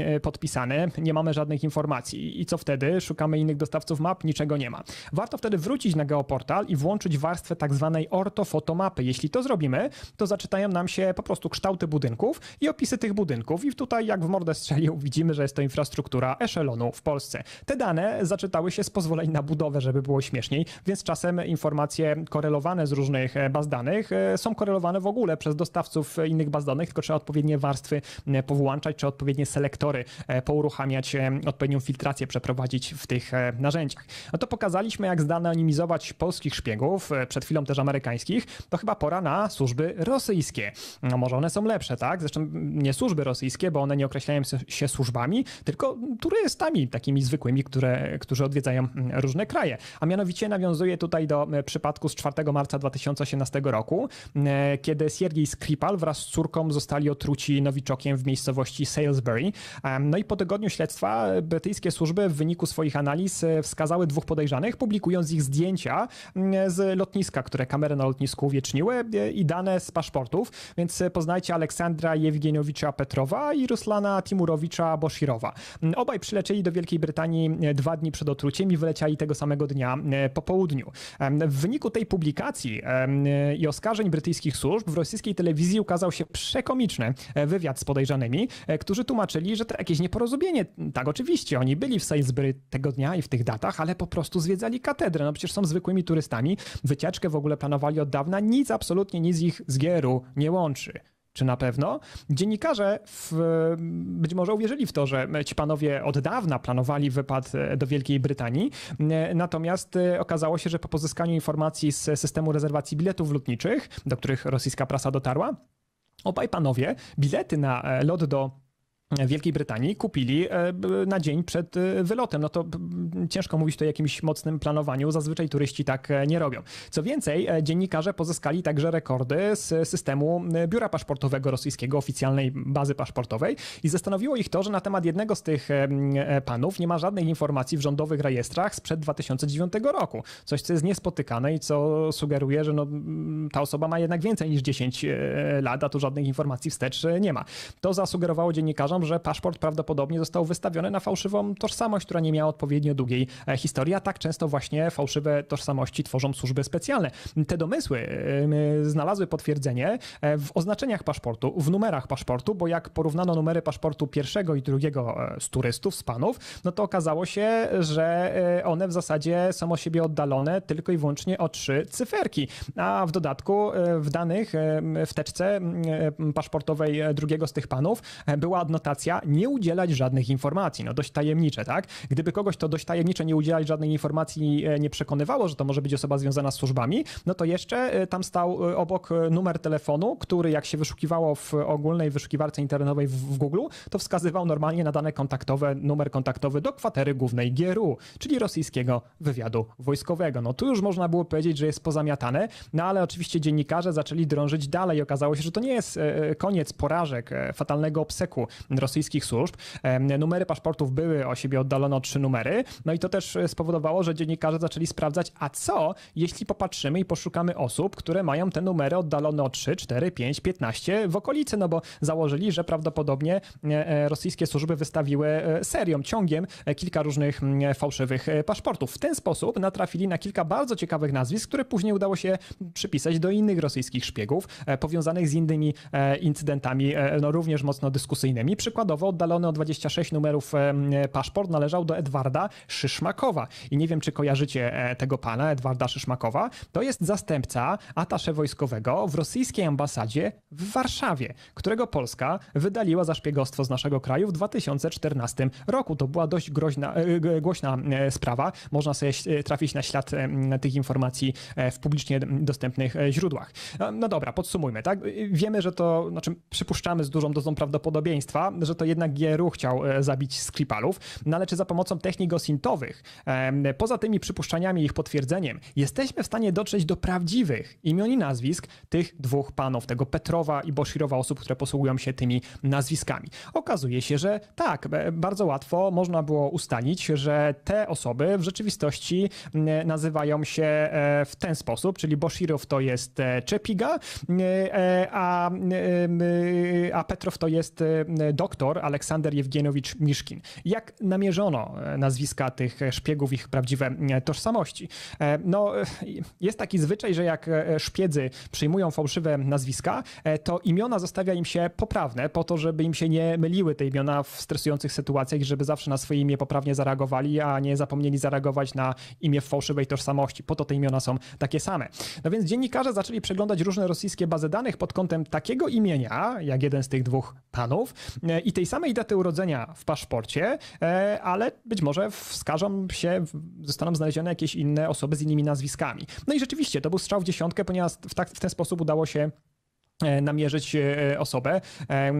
e, podpisane, nie mamy żadnych informacji. I co wtedy? Szukamy innych dostawców map, niczego nie ma. Warto wtedy wrócić na geoportal i włączyć warstwę tak zwanej ortofotomapy. Jeśli to zrobimy, to zaczytają nam się po prostu kształty budynków i opisy tych budynków. I tutaj, jak w mordę strzelił, widzimy, że jest to infrastruktura eszelonu w Polsce. Te dane zaczytały się z pozwoleń na budowę, żeby było śmieszniej, więc czasem informacje korelowane z różnych e, baz danych są korelowane w ogóle przez dostawców innych baz danych, tylko trzeba odpowiednie warstwy E, powłączać, czy odpowiednie selektory e, pouruchamiać, e, odpowiednią filtrację przeprowadzić w tych narzędziach. No to pokazaliśmy, jak zdanonimizować polskich szpiegów, przed chwilą też amerykańskich, to chyba pora na służby rosyjskie. No może one są lepsze, tak? Zresztą nie służby rosyjskie, bo one nie określają się służbami, tylko turystami, takimi zwykłymi, które, którzy odwiedzają mm, różne kraje. A mianowicie nawiązuje tutaj do przypadku z 4 marca 2018 roku, kiedy Siergiej Skripal wraz z córką zostali otruci nowiczokiem rokiem w miejscowości Salisbury. No i po tygodniu śledztwa brytyjskie służby w wyniku swoich analiz e, wskazały dwóch podejrzanych, publikując ich zdjęcia z lotniska, które kamery na lotnisku uwieczniły e, i dane z paszportów, więc e, poznajcie Aleksandra Jewgieniowicza Petrowa i Ruslana Timurowicza Boshirowa. Obaj przylecieli do Wielkiej Brytanii dwa dni przed otruciem i wyleciali tego samego dnia po południu. W wyniku tej publikacji i oskarżeń brytyjskich służb w rosyjskiej telewizji ukazał się przekomiczny wywiad z podejrzanymi, e, którzy tłumaczyli, że to jakieś nieporozumienie. Tak, oczywiście, oni byli w Salisbury tego dnia i w tych datach, ale po prostu zwiedzali katedrę. No przecież są zwykłymi turystami, wycieczkę w ogóle planowali od dawna, nic, absolutnie nic ich z gieru nie łączy czy na pewno. Dziennikarze w, być może uwierzyli w to, że ci panowie od dawna planowali wypad e, do Wielkiej Brytanii, e, natomiast okazało się, że po pozyskaniu informacji z systemu rezerwacji biletów lotniczych, do których rosyjska prasa dotarła, Obaj panowie bilety na e, lot do Wielkiej Brytanii kupili e, na dzień przed e, wylotem. No to ciężko mówić o jakimś mocnym planowaniu. Zazwyczaj turyści tak e, nie robią. Co więcej, dziennikarze pozyskali także rekordy z systemu biura paszportowego rosyjskiego, oficjalnej bazy paszportowej i zastanowiło ich to, że na temat jednego z tych panów nie ma żadnej informacji w rządowych rejestrach sprzed 2009 roku. Coś, co jest niespotykane i co sugeruje, że no, ta osoba ma jednak więcej niż 10 lat, a tu żadnych informacji wstecz nie ma. To zasugerowało dziennikarzom, że paszport prawdopodobnie został wystawiony na fałszywą tożsamość, która nie miała odpowiednio długiej e, historii, a tak często właśnie fałszywe tożsamości tworzą służby specjalne. Te domysły znalazły potwierdzenie e, w oznaczeniach paszportu, w numerach paszportu, bo jak porównano numery paszportu pierwszego i drugiego e, z turystów, z panów, no to okazało się, że one w zasadzie są od siebie oddalone tylko i wyłącznie o trzy cyferki. A w dodatku w danych, w teczce paszportowej drugiego z tych panów była adnotacja nie udzielać żadnych informacji. No dość tajemnicze, tak? Gdyby kogoś to dość tajemnicze nie udzielać żadnej informacji e, nie przekonywało, że to może być osoba związana z służbami, no to jeszcze e, tam stał e, obok numer telefonu, który jak się wyszukiwało w ogólnej wyszukiwarce internetowej w Google, to wskazywał normalnie na dane kontaktowe, numer kontaktowy do kwatery głównej GRU, czyli rosyjskiego wywiadu wojskowego. No tu już można było powiedzieć, że jest pozamiatane, no ale oczywiście dziennikarze zaczęli drążyć dalej. Okazało się, że to nie jest koniec porażek, fatalnego obseku rosyjskich służb. Numery paszportów były o siebie oddalone o trzy numery, no i to też e, spowodowało, że dziennikarze zaczęli sprawdzać, a co jeśli popatrzymy i poszukamy osób, które mają te numery oddalone o 3, 4, 5, 15 w okolicy, no bo założyli, że prawdopodobnie e, e, rosyjskie służby wystawiły serią, ciągiem kilka różnych fałszywych paszportów. W ten sposób natrafili na kilka bardzo ciekawych nazwisk, które później udało się przypisać do innych rosyjskich szpiegów powiązanych z innymi incydentami, no również mocno dyskusyjnymi. Przy przykładowo oddalony o 26 numerów paszport należał do Edwarda Szyszmakowa. I nie wiem, czy kojarzycie e, tego pana, Edwarda Szyszmakowa. To jest zastępca atasze wojskowego w rosyjskiej ambasadzie w Warszawie, którego Polska wydaliła za szpiegostwo z naszego kraju w 2014 roku. To była dość groźna, e, głośna e, sprawa. Można sobie trafić na ślad tych informacji w publicznie dostępnych źródłach. No dobra, podsumujmy, tak? Wiemy, że to, znaczy przypuszczamy z dużą dozą prawdopodobieństwa, że to jednak GRU chciał e, zabić Skripalów, no ale czy za pomocą technik osintowych, poza tymi przypuszczeniami i ich potwierdzeniem, jesteśmy w stanie dotrzeć do prawdziwych imion i nazwisk tych dwóch panów, tego Petrowa i Boshirowa, osób, które posługują się tymi nazwiskami. Okazuje się, że tak, e, bardzo łatwo można było ustalić, że te osoby w rzeczywistości nazywają się e, w ten sposób, czyli Boshirow to jest Czepiga, a, a Petrow to jest Dok dr Aleksander Jewgienowicz Miszkin. Jak namierzono e, nazwiska tych e, szpiegów, ich prawdziwe e, tożsamości? No, jest taki zwyczaj, że jak szpiedzy przyjmują fałszywe nazwiska, to imiona zostawia im się poprawne, po to, żeby im się nie myliły te imiona w stresujących sytuacjach, żeby zawsze na swoje imię poprawnie zareagowali, a nie zapomnieli zareagować na imię w fałszywej tożsamości. Po to te imiona są takie same. No więc dziennikarze zaczęli przeglądać różne rosyjskie bazy danych pod kątem takiego imienia, jak jeden z tych dwóch panów, E, i tej samej daty urodzenia w paszporcie, e, ale być może wskażą się, zostaną znalezione jakieś inne osoby z innymi nazwiskami. No i rzeczywiście, to był strzał w dziesiątkę, ponieważ w, tak, w ten sposób udało się E, namierzyć e, osobę,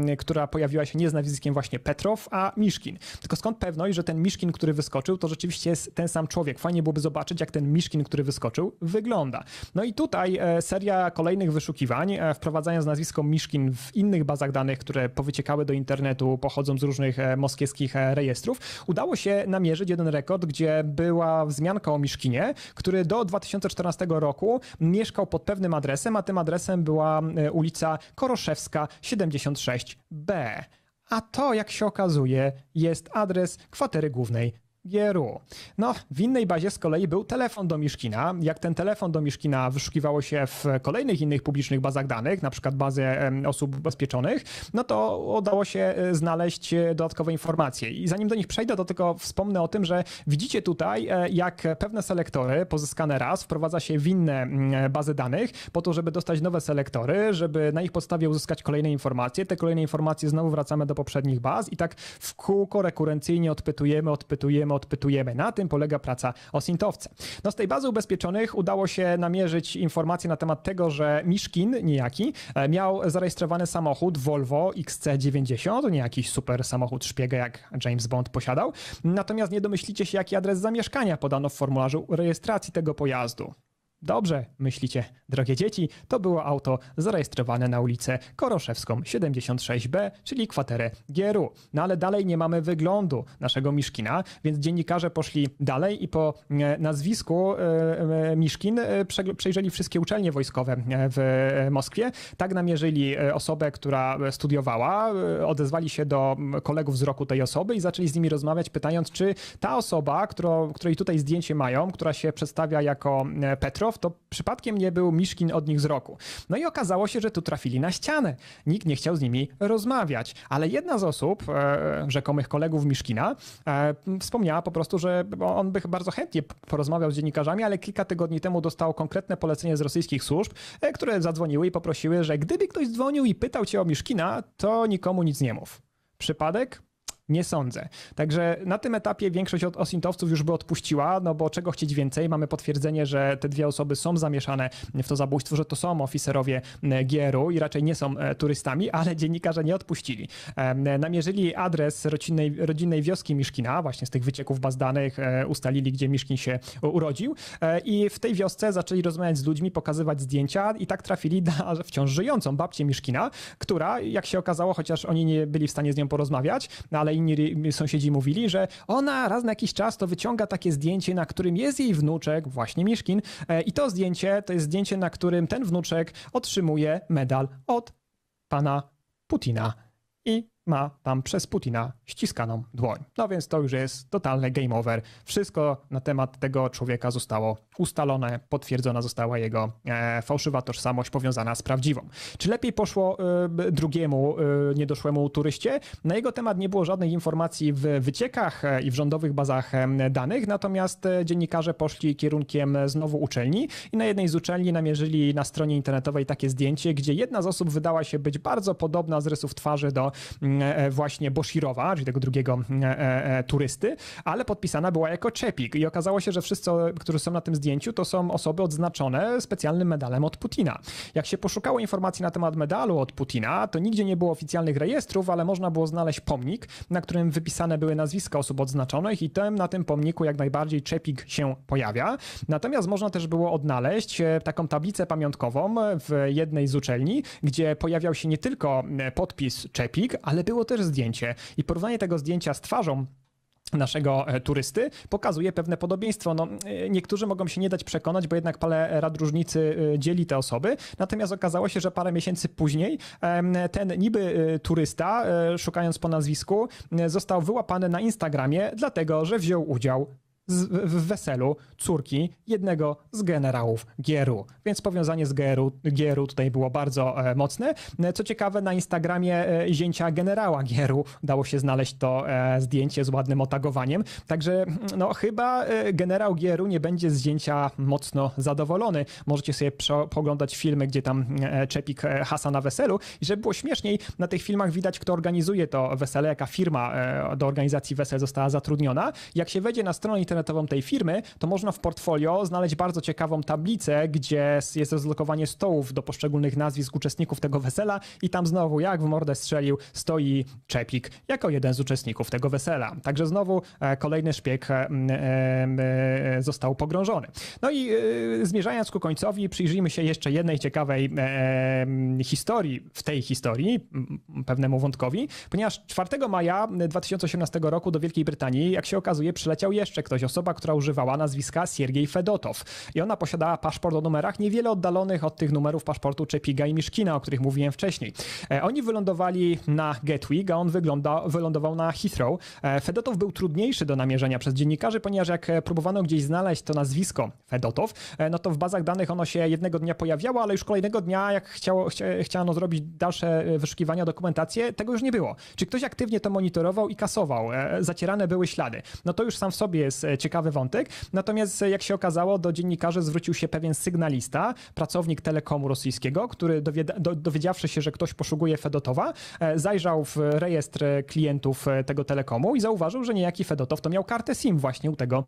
e, która pojawiła się nie z nazwiskiem właśnie Petrow, a Miszkin. Tylko skąd pewność, że ten Miszkin, który wyskoczył, to rzeczywiście jest ten sam człowiek? Fajnie byłoby zobaczyć, jak ten Miszkin, który wyskoczył, wygląda. No i tutaj seria kolejnych wyszukiwań, wprowadzając nazwisko Miszkin w innych bazach danych, które powyciekały do internetu, pochodzą z różnych moskiewskich rejestrów, udało się namierzyć jeden rekord, gdzie była wzmianka o Miszkinie, który do 2014 roku mieszkał pod pewnym adresem, a tym adresem była ulica ulica Koroszewska 76B. A to, jak się okazuje, jest adres kwatery głównej Gieru. No, w innej bazie z kolei był telefon do Miszkina. Jak ten telefon do Miszkina wyszukiwało się w kolejnych innych publicznych bazach danych, na przykład bazy osób ubezpieczonych, no to udało się e, znaleźć e, dodatkowe informacje. I zanim do nich przejdę, to tylko wspomnę o tym, że widzicie tutaj, e, jak pewne selektory pozyskane raz wprowadza się w inne bazy danych po to, żeby dostać nowe selektory, żeby na ich podstawie uzyskać kolejne informacje. Te kolejne informacje znowu wracamy do poprzednich baz i tak w kółko rekurencyjnie odpytujemy, odpytujemy, my odpytujemy. Na tym polega praca osintowca. No z tej bazy ubezpieczonych udało się namierzyć informacje na temat tego, że Miszkin niejaki e, miał zarejestrowany samochód Volvo XC90, nie jakiś super samochód szpiega jak James Bond posiadał. Natomiast nie domyślicie się, jaki adres zamieszkania podano w formularzu rejestracji tego pojazdu. Dobrze, myślicie, drogie dzieci, to było auto zarejestrowane na ulicę Koroszewską 76B, czyli kwaterę Gieru. No ale dalej nie mamy wyglądu naszego Miszkina, więc dziennikarze poszli dalej i po e, nazwisku e, e, Miszkin przejrzeli wszystkie uczelnie wojskowe w Moskwie. Tak namierzyli osobę, która studiowała, odezwali się do kolegów z roku tej osoby i zaczęli z nimi rozmawiać, pytając, czy ta osoba, którą, której tutaj zdjęcie mają, która się przedstawia jako Petro, Kirow, to przypadkiem nie był Miszkin od nich z roku. No i okazało się, że tu trafili na ścianę. Nikt nie chciał z nimi rozmawiać, ale jedna z osób, e, rzekomych kolegów Miszkina, e, wspomniała po prostu, że on by bardzo chętnie porozmawiał z dziennikarzami, ale kilka tygodni temu dostał konkretne polecenie z rosyjskich służb, e, które zadzwoniły i poprosiły, że gdyby ktoś dzwonił i pytał cię o Miszkina, to nikomu nic nie mów. Przypadek? Nie sądzę. Także na tym etapie większość od osintowców już by odpuściła, no bo czego chcieć więcej? Mamy potwierdzenie, że te dwie osoby są zamieszane w to zabójstwo, że to są oficerowie e, GRU i raczej nie są e, turystami, ale dziennikarze nie odpuścili. E, namierzyli adres rodzinnej, rodzinnej wioski Miszkina, właśnie z tych wycieków baz danych ustalili, gdzie Miszkin się urodził i w tej wiosce zaczęli rozmawiać z ludźmi, pokazywać zdjęcia i tak trafili na wciąż żyjącą babcię Miszkina, która, jak się okazało, chociaż oni nie byli w stanie z nią porozmawiać, no ale inni sąsiedzi mówili, że ona raz na jakiś czas to wyciąga takie zdjęcie, na którym jest jej wnuczek, właśnie Miszkin, e, i to zdjęcie to jest zdjęcie, na którym ten wnuczek otrzymuje medal od pana Putina. I ma tam przez Putina ściskaną dłoń. No więc to już jest totalny game over. Wszystko na temat tego człowieka zostało ustalone, potwierdzona została jego e, fałszywa tożsamość powiązana z prawdziwą. Czy lepiej poszło e, drugiemu e, niedoszłemu turyście? Na jego temat nie było żadnych informacji w wyciekach i w rządowych bazach danych, natomiast dziennikarze poszli kierunkiem znowu uczelni i na jednej z uczelni namierzyli na stronie internetowej takie zdjęcie, gdzie jedna z osób wydała się być bardzo podobna z rysów twarzy do mm, E, e, właśnie Boshirowa, czyli tego drugiego e, turysty, ale podpisana była jako Czepik i okazało się, że wszyscy, którzy są na tym zdjęciu, to są osoby odznaczone specjalnym medalem od Putina. Jak się poszukało informacji na temat medalu od Putina, to nigdzie nie było oficjalnych rejestrów, ale można było znaleźć pomnik, na którym wypisane były nazwiska osób odznaczonych i tym, na tym pomniku jak najbardziej Czepik się pojawia. Natomiast można też było odnaleźć taką tablicę pamiątkową w jednej z uczelni, gdzie pojawiał się nie tylko podpis Czepik, ale ale było też zdjęcie. I porównanie tego zdjęcia z twarzą naszego e, turysty, pokazuje pewne podobieństwo. No, e, niektórzy mogą się nie dać przekonać, bo jednak parę rad różnicy e, dzieli te osoby, natomiast okazało się, że parę miesięcy później ten niby turysta, szukając po nazwisku, został wyłapany na Instagramie, dlatego, że wziął udział z, w weselu córki jednego z generałów Gieru. Więc powiązanie z Gieru, Gieru tutaj było bardzo e, mocne. E, co ciekawe, na Instagramie e, zięcia generała Gieru dało się znaleźć to e, zdjęcie z ładnym otagowaniem. Także no, chyba e, generał Gieru nie będzie z zdjęcia mocno zadowolony. Możecie sobie poglądać filmy, gdzie tam e, czepik hasa na weselu. I żeby było śmieszniej, na tych filmach widać, kto organizuje to wesele, jaka firma do organizacji wesel została zatrudniona. Jak się wejdzie na stronę internetową, internetową tej firmy, to można w portfolio znaleźć bardzo ciekawą tablicę, gdzie jest rozlokowanie stołów do poszczególnych nazwisk uczestników tego wesela i tam znowu jak w mordę strzelił stoi Czepik jako jeden z uczestników tego wesela. Także znowu e, kolejny szpieg e, e, został pogrążony. No i zmierzając ku końcowi, przyjrzyjmy się jeszcze jednej ciekawej historii, w tej historii, pewnemu wątkowi, ponieważ 4 maja 2018 roku do Wielkiej Brytanii, jak się okazuje, przyleciał jeszcze ktoś osoba, która używała nazwiska Siergiej Fedotow i ona posiadała paszport o numerach niewiele oddalonych od tych numerów paszportu Czepiga i Miszkina, o których mówiłem wcześniej. E, oni wylądowali na Gatwick, a on wygląda, wylądował na Heathrow. E, Fedotow był trudniejszy do namierzenia przez dziennikarzy, ponieważ jak e, próbowano gdzieś znaleźć to nazwisko Fedotow, no to w bazach danych ono się jednego dnia pojawiało, ale już kolejnego dnia, jak chciało, chciano zrobić dalsze wyszukiwania, dokumentację, tego już nie było. Czy ktoś aktywnie to monitorował i kasował? Zacierane były ślady. No to już sam w sobie jest E, ciekawy wątek. Natomiast e, jak się okazało, do dziennikarzy zwrócił się pewien sygnalista, pracownik telekomu rosyjskiego, który dowiedziawszy się, że ktoś poszukuje Fedotowa, e, zajrzał w rejestr klientów tego telekomu i zauważył, że niejaki Fedotow to miał kartę SIM właśnie u tego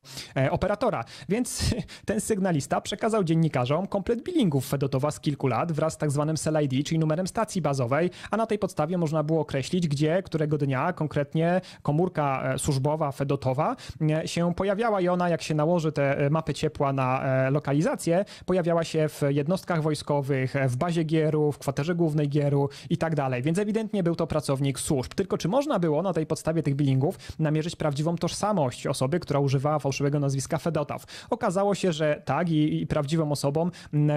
operatora. Więc ten sygnalista przekazał dziennikarzom komplet billingów Fedotowa z kilku lat wraz z tak zwanym cell ID, czyli numerem stacji bazowej, a na tej podstawie można było określić, gdzie, którego dnia konkretnie komórka służbowa Fedotowa się pojawiła pojawiała i ona, jak się nałoży te e, mapy ciepła na e, lokalizację, pojawiała się w jednostkach wojskowych, w bazie gieru, w kwaterze głównej gieru i tak dalej. Więc ewidentnie był to pracownik służb. Tylko czy można było na tej podstawie tych billingów namierzyć prawdziwą tożsamość osoby, która używała fałszywego nazwiska Fedotow? Okazało się, że tak i, i prawdziwą osobą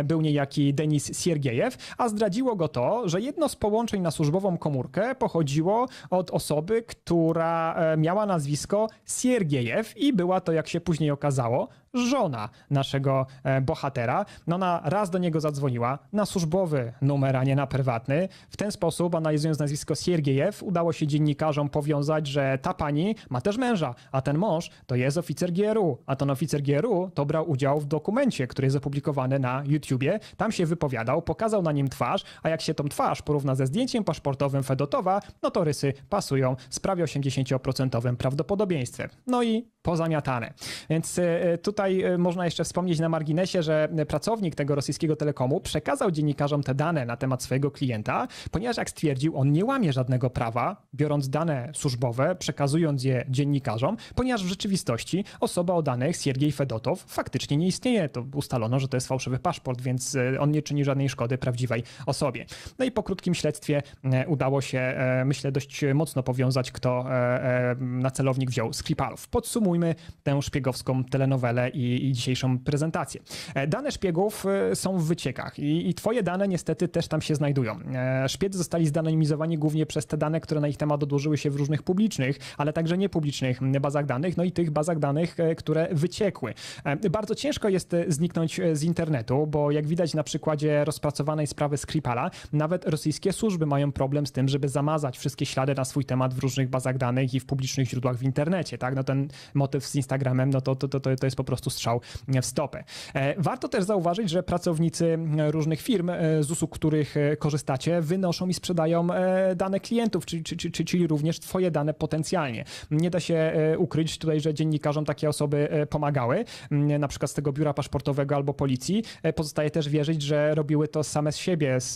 był niejaki Denis Siergiejew, a zdradziło go to, że jedno z połączeń na służbową komórkę pochodziło od osoby, która e, miała nazwisko Siergiejew i była to jak się później okazało, żona naszego e, bohatera. No ona raz do niego zadzwoniła na służbowy numer, a nie na prywatny. W ten sposób, analizując nazwisko Siergiejew, udało się dziennikarzom powiązać, że ta pani ma też męża, a ten mąż to jest oficer GRU, a ten oficer GRU to brał udział w dokumencie, który jest opublikowany na YouTubie. Tam się wypowiadał, pokazał na nim twarz, a jak się tą twarz porówna ze zdjęciem paszportowym Fedotowa, no to rysy pasują z prawie 80% prawdopodobieństwem. No i pozamiatane. Więc e, tutaj Tutaj e, można jeszcze wspomnieć na marginesie, że e, pracownik tego rosyjskiego telekomu przekazał dziennikarzom te dane na temat swojego klienta, ponieważ jak stwierdził, on nie łamie żadnego prawa, biorąc dane służbowe, przekazując je dziennikarzom, ponieważ w rzeczywistości osoba o danych, Siergiej Fedotow, faktycznie nie istnieje. To ustalono, że to jest fałszywy paszport, więc e, on nie czyni żadnej szkody prawdziwej osobie. No i po krótkim śledztwie udało się, myślę, dość mocno powiązać, kto na celownik wziął skripalów. Podsumujmy tę szpiegowską telenowelę i, i dzisiejszą prezentację. E, dane szpiegów e, są w wyciekach i, i twoje dane niestety też tam się znajdują. E, szpiedzy zostali zanonimizowani głównie przez te dane, które na ich temat odłożyły się w różnych publicznych, ale także niepublicznych bazach danych, no i tych bazach danych, które wyciekły. Bardzo ciężko jest zniknąć z internetu, bo jak widać na przykładzie rozpracowanej sprawy Skripala, nawet rosyjskie służby mają problem z tym, żeby zamazać wszystkie ślady na swój temat w różnych bazach danych i w publicznych źródłach w internecie, tak? No ten motyw z Instagramem, no to, to, to, to jest po prostu prostu strzał e, w stopę. E, warto też zauważyć, że pracownicy e, różnych firm, z usług których korzystacie, wynoszą i sprzedają dane klientów, czyli, czyli, czyli również twoje dane potencjalnie. Nie da się ukryć tutaj, że dziennikarzom takie osoby pomagały, na przykład z tego biura paszportowego albo policji. Pozostaje też wierzyć, że robiły to same z siebie, z,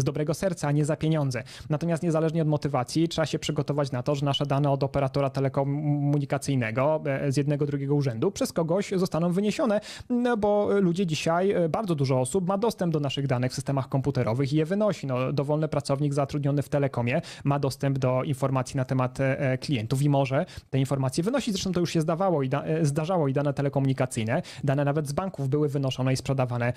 z dobrego serca, a nie za pieniądze. Natomiast niezależnie od motywacji trzeba się przygotować na to, że nasze dane od operatora telekomunikacyjnego z jednego, drugiego urzędu przez kogoś zostaną wyniesione, no bo ludzie dzisiaj, e, bardzo dużo osób ma dostęp do naszych danych w systemach komputerowych i je wynosi. No, dowolny pracownik zatrudniony w telekomie ma dostęp do informacji na temat e, e, klientów i może te informacje wynosić. Zresztą to już się zdawało i da, zdarzało i dane telekomunikacyjne, dane nawet z banków były wynoszone i sprzedawane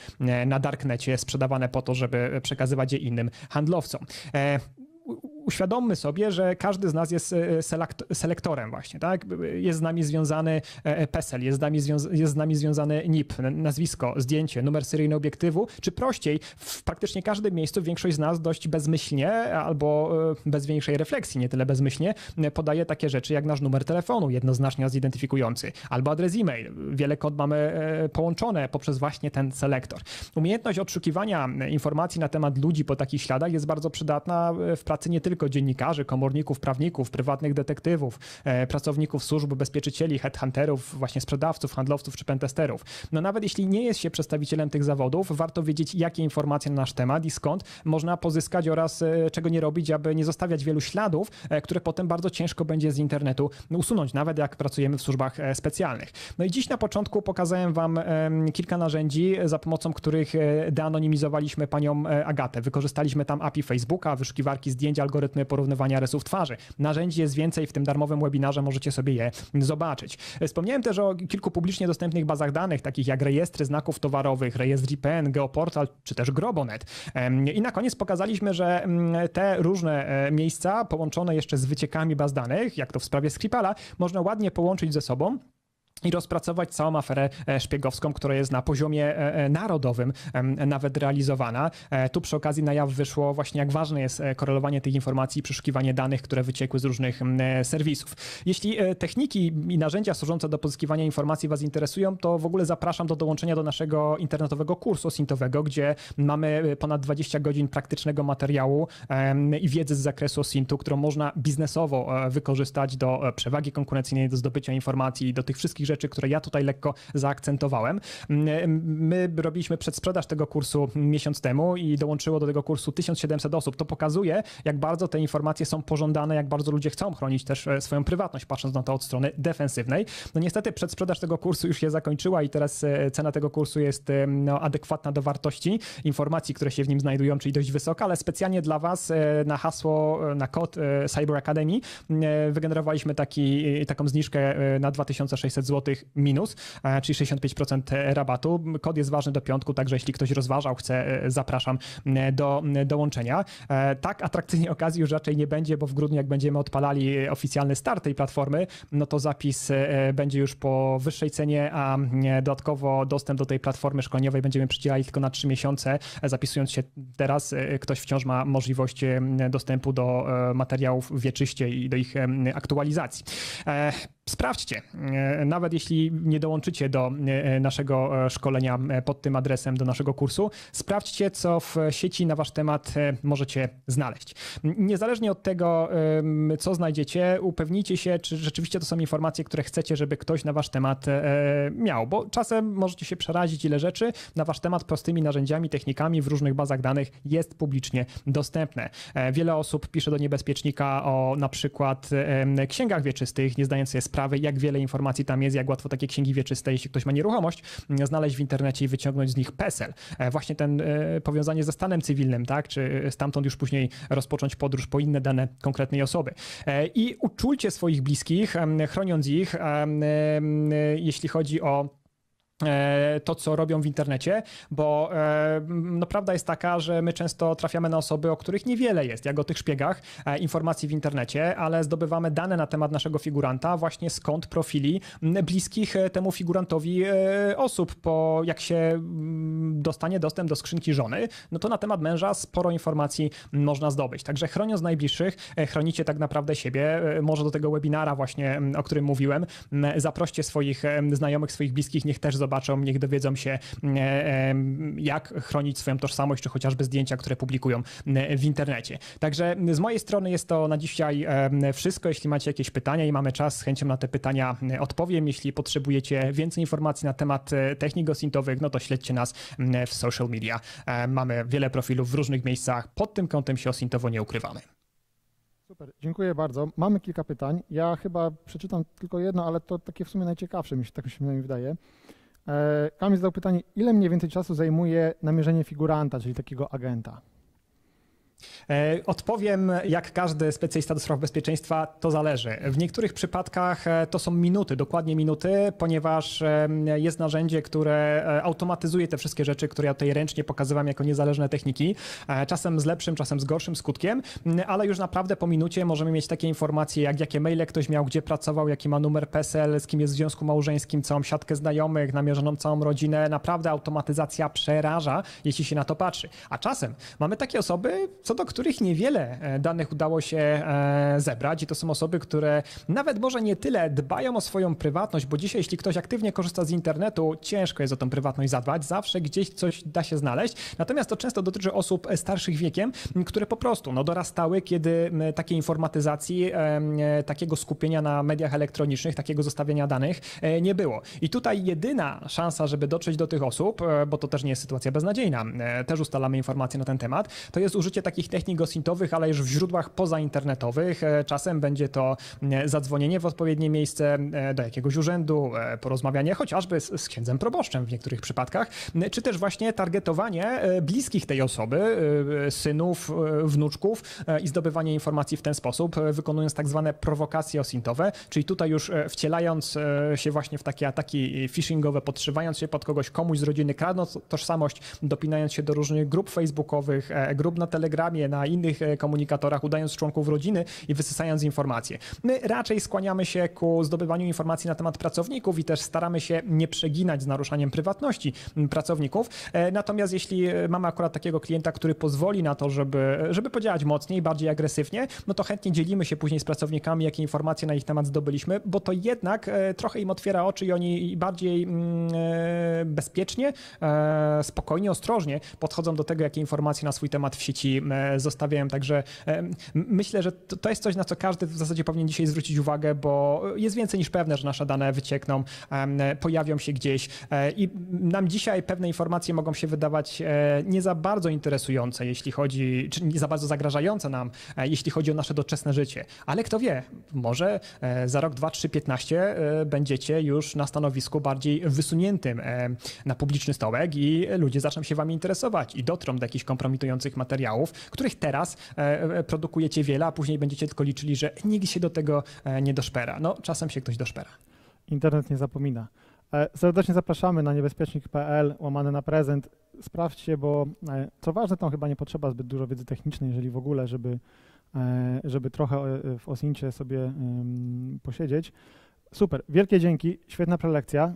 na darknecie, sprzedawane po to, żeby przekazywać je innym handlowcom uświadommy sobie, że każdy z nas jest e, e, selektorem właśnie, tak? Jest z nami związany e, PESEL, jest z nami, związa- jest z nami związany NIP, nazwisko, zdjęcie, numer seryjny obiektywu, czy prościej, w praktycznie każdym miejscu większość z nas dość bezmyślnie albo bez większej refleksji, nie tyle bezmyślnie, podaje takie rzeczy jak nasz numer telefonu, jednoznacznie zidentyfikujący, albo adres e-mail. Wiele kod mamy połączone poprzez właśnie ten selektor. Umiejętność odszukiwania informacji na temat ludzi po takich śladach jest bardzo przydatna w pracy nie tylko tylko dziennikarzy, komorników, prawników, prywatnych detektywów, e, pracowników służb ubezpieczycieli, headhunterów, właśnie sprzedawców, handlowców czy pentesterów. No nawet jeśli nie jest się przedstawicielem tych zawodów, warto wiedzieć, jakie informacje na nasz temat i skąd można pozyskać oraz e, czego nie robić, aby nie zostawiać wielu śladów, e, które potem bardzo ciężko będzie z internetu usunąć, nawet jak pracujemy w służbach specjalnych. No i dziś na początku pokazałem Wam kilka narzędzi, za pomocą których deanonimizowaliśmy panią Agatę. Wykorzystaliśmy tam API Facebooka, wyszukiwarki zdjęć, algorytmy algorytmy porównywania rysów twarzy. Narzędzi jest więcej, w tym darmowym webinarze możecie sobie je zobaczyć. Wspomniałem też o kilku publicznie dostępnych bazach danych, takich jak rejestry znaków towarowych, rejestr IPN, Geoportal czy też Grobonet. I na koniec pokazaliśmy, że mm, te różne e, miejsca połączone jeszcze z wyciekami baz danych, jak to w sprawie Skripala, można ładnie połączyć ze sobą i rozpracować całą aferę e, szpiegowską, która jest na poziomie e, e, narodowym nawet realizowana. Tu przy okazji na jaw wyszło właśnie, jak ważne jest korelowanie tych informacji i przeszukiwanie danych, które wyciekły z różnych serwisów. Jeśli techniki i narzędzia służące do pozyskiwania informacji Was interesują, to w ogóle zapraszam do dołączenia do naszego internetowego kursu osintowego, gdzie mamy ponad 20 godzin praktycznego materiału i wiedzy z zakresu osintu, którą można biznesowo wykorzystać do przewagi konkurencyjnej, do zdobycia informacji, do tych wszystkich rzeczy, rzeczy, które ja tutaj lekko zaakcentowałem. Mm, my robiliśmy przedsprzedaż tego kursu miesiąc temu i dołączyło do tego kursu 1700 osób. To pokazuje, jak bardzo te informacje są pożądane, jak bardzo ludzie chcą chronić też e, swoją prywatność, patrząc na to od strony defensywnej. No niestety przedsprzedaż tego kursu już się zakończyła i teraz e, cena tego kursu jest e, no, adekwatna do wartości informacji, które się w nim znajdują, czyli dość wysoka, ale specjalnie dla Was na hasło, na kod Cyber Academy wygenerowaliśmy taki, taką zniżkę na 2600 zł minus, czyli 65% rabatu. Kod jest ważny do piątku, także jeśli ktoś rozważał, chce, e, zapraszam e, do e, dołączenia. Tak atrakcyjnej okazji już raczej nie będzie, bo w grudniu, jak będziemy odpalali oficjalny start tej platformy, no to zapis będzie już po wyższej cenie, a dodatkowo dostęp do tej platformy szkoleniowej będziemy przydzielali tylko na 3 miesiące. Zapisując się teraz, ktoś wciąż ma możliwość dostępu do materiałów wieczyście i do ich aktualizacji sprawdźcie. E, nawet jeśli nie dołączycie do e, e, naszego szkolenia pod tym adresem, do naszego kursu, sprawdźcie, co w sieci na wasz temat możecie znaleźć. Niezależnie od tego, co znajdziecie, upewnijcie się, czy rzeczywiście to są informacje, które chcecie, żeby ktoś na wasz temat miał, bo czasem możecie się przerazić, ile rzeczy na wasz temat prostymi narzędziami, technikami w różnych bazach danych jest publicznie dostępne. Wiele osób pisze do niebezpiecznika o na przykład księgach wieczystych, nie zdając sobie sprawy, jak wiele informacji tam jest, jak łatwo takie księgi wieczyste, jeśli ktoś ma nieruchomość, mm, znaleźć w internecie i wyciągnąć z nich PESEL. E, właśnie ten e, powiązanie ze stanem cywilnym, tak? Czy e, stamtąd już później rozpocząć podróż po inne dane konkretnej osoby. I uczulcie swoich bliskich, chroniąc ich, jeśli chodzi o E, to, co robią w internecie, bo e, no, prawda jest taka, że my często trafiamy na osoby, o których niewiele jest, jak o tych szpiegach, e, informacji w internecie, ale zdobywamy dane na temat naszego figuranta właśnie skąd profili bliskich temu figurantowi osób, po jak się mm, dostanie dostęp do skrzynki żony, no to na temat męża sporo informacji można zdobyć. Także chroniąc najbliższych, chronicie tak naprawdę siebie, może do tego webinara właśnie, mm, o którym mówiłem, zaproście swoich znajomych, swoich bliskich, niech też zobaczą, niech dowiedzą się, mm, e, jak chronić swoją tożsamość, czy chociażby zdjęcia, które publikują mm, w internecie. Także z mojej strony jest to na dzisiaj wszystko. Jeśli macie jakieś pytania i mamy czas, z chęcią na te pytania mm, odpowiem. Jeśli potrzebujecie więcej informacji na temat e, technik osintowych, no to śledźcie nas w social media. E, mamy wiele profilów w różnych miejscach. Pod tym kątem się osintowo nie ukrywamy. Super, dziękuję bardzo. Mamy kilka pytań. Ja chyba przeczytam tylko jedno, ale to takie w sumie najciekawsze, mi się, tak mi się wydaje. E, Kamil zadał pytanie, ile mniej więcej czasu zajmuje namierzenie figuranta, czyli takiego agenta? E, odpowiem, jak każdy specjalista do spraw bezpieczeństwa, to zależy. W niektórych przypadkach e, to są minuty, dokładnie minuty, ponieważ jest narzędzie, które e, automatyzuje te wszystkie rzeczy, które ja tutaj ręcznie pokazywałem jako niezależne techniki, czasem z lepszym, czasem z gorszym skutkiem, ale już naprawdę po minucie możemy mieć takie informacje, jak jakie maile ktoś miał, gdzie pracował, jaki ma numer PESEL, z kim jest w związku małżeńskim, całą siatkę znajomych, namierzoną całą rodzinę. Naprawdę automatyzacja przeraża, jeśli się na to patrzy. A czasem mamy takie osoby, co co do których niewiele e, danych udało się e, zebrać i to są osoby, które nawet może nie tyle dbają o swoją prywatność, bo dzisiaj jeśli ktoś aktywnie korzysta z internetu, ciężko jest o tą prywatność zadbać, zawsze gdzieś coś da się znaleźć, natomiast to często dotyczy osób e, starszych wiekiem, które po prostu no, dorastały, kiedy takiej informatyzacji, takiego skupienia na mediach elektronicznych, takiego zostawienia danych nie było. I tutaj jedyna szansa, żeby dotrzeć do tych osób, bo to też nie jest sytuacja beznadziejna, też ustalamy informacje na ten temat, to jest użycie takich takich technik ale już w źródłach pozainternetowych. E, czasem będzie to zadzwonienie w odpowiednie miejsce e, do jakiegoś urzędu, e, porozmawianie chociażby z, z księdzem proboszczem w niektórych przypadkach, czy też właśnie targetowanie bliskich tej osoby, synów, wnuczków i zdobywanie informacji w ten sposób, wykonując tak zwane prowokacje osintowe, czyli tutaj już wcielając się właśnie w takie ataki phishingowe, podszywając się pod kogoś, komuś z rodziny, kradnąc tożsamość, dopinając się do różnych grup facebookowych, grup na Telegramie, Telegramie, na innych e, komunikatorach, udając członków rodziny i wysysając informacje. My raczej skłaniamy się ku zdobywaniu informacji na temat pracowników i też staramy się nie przeginać z naruszaniem prywatności pracowników. E, natomiast jeśli e, mamy akurat takiego klienta, który pozwoli na to, żeby, żeby podziałać mocniej, bardziej agresywnie, no to chętnie dzielimy się później z pracownikami, jakie informacje na ich temat zdobyliśmy, bo to jednak trochę im otwiera oczy i oni bardziej mm, bezpiecznie, spokojnie, ostrożnie podchodzą do tego, jakie informacje na swój temat w sieci E, zostawiają. Także e, myślę, że to, jest coś, na co każdy w zasadzie powinien dzisiaj zwrócić uwagę, bo jest więcej niż pewne, że nasze dane wyciekną, pojawią się gdzieś e, i nam dzisiaj pewne informacje mogą się wydawać nie za bardzo interesujące, jeśli chodzi, czy nie za bardzo zagrażające nam, jeśli chodzi o nasze doczesne życie. Ale kto wie, może za rok 2, 3, 15 będziecie już na stanowisku bardziej wysuniętym na publiczny stołek i ludzie zaczną się wami interesować i dotrą do jakichś kompromitujących materiałów, których teraz e, e, produkujecie wiele, a później będziecie tylko liczyli, że nikt się do tego e, nie doszpera. No, czasem się ktoś doszpera. Internet nie zapomina. Serdecznie zapraszamy na niebezpiecznik.pl, łamane na prezent. Sprawdźcie, bo co ważne, tam chyba nie potrzeba zbyt dużo wiedzy technicznej, jeżeli w ogóle, żeby, żeby trochę w Osincie sobie posiedzieć. Super, wielkie dzięki, świetna prelekcja.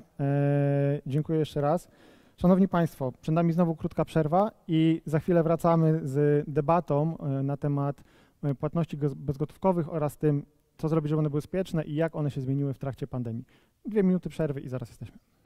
Dziękuję jeszcze raz. Szanowni Państwo, przed nami znowu krótka przerwa i za chwilę wracamy z debatą e, na temat e, płatności bezgotówkowych oraz tym, co zrobić, żeby one były bezpieczne i jak one się zmieniły w trakcie pandemii. Dwie minuty przerwy i zaraz jesteśmy.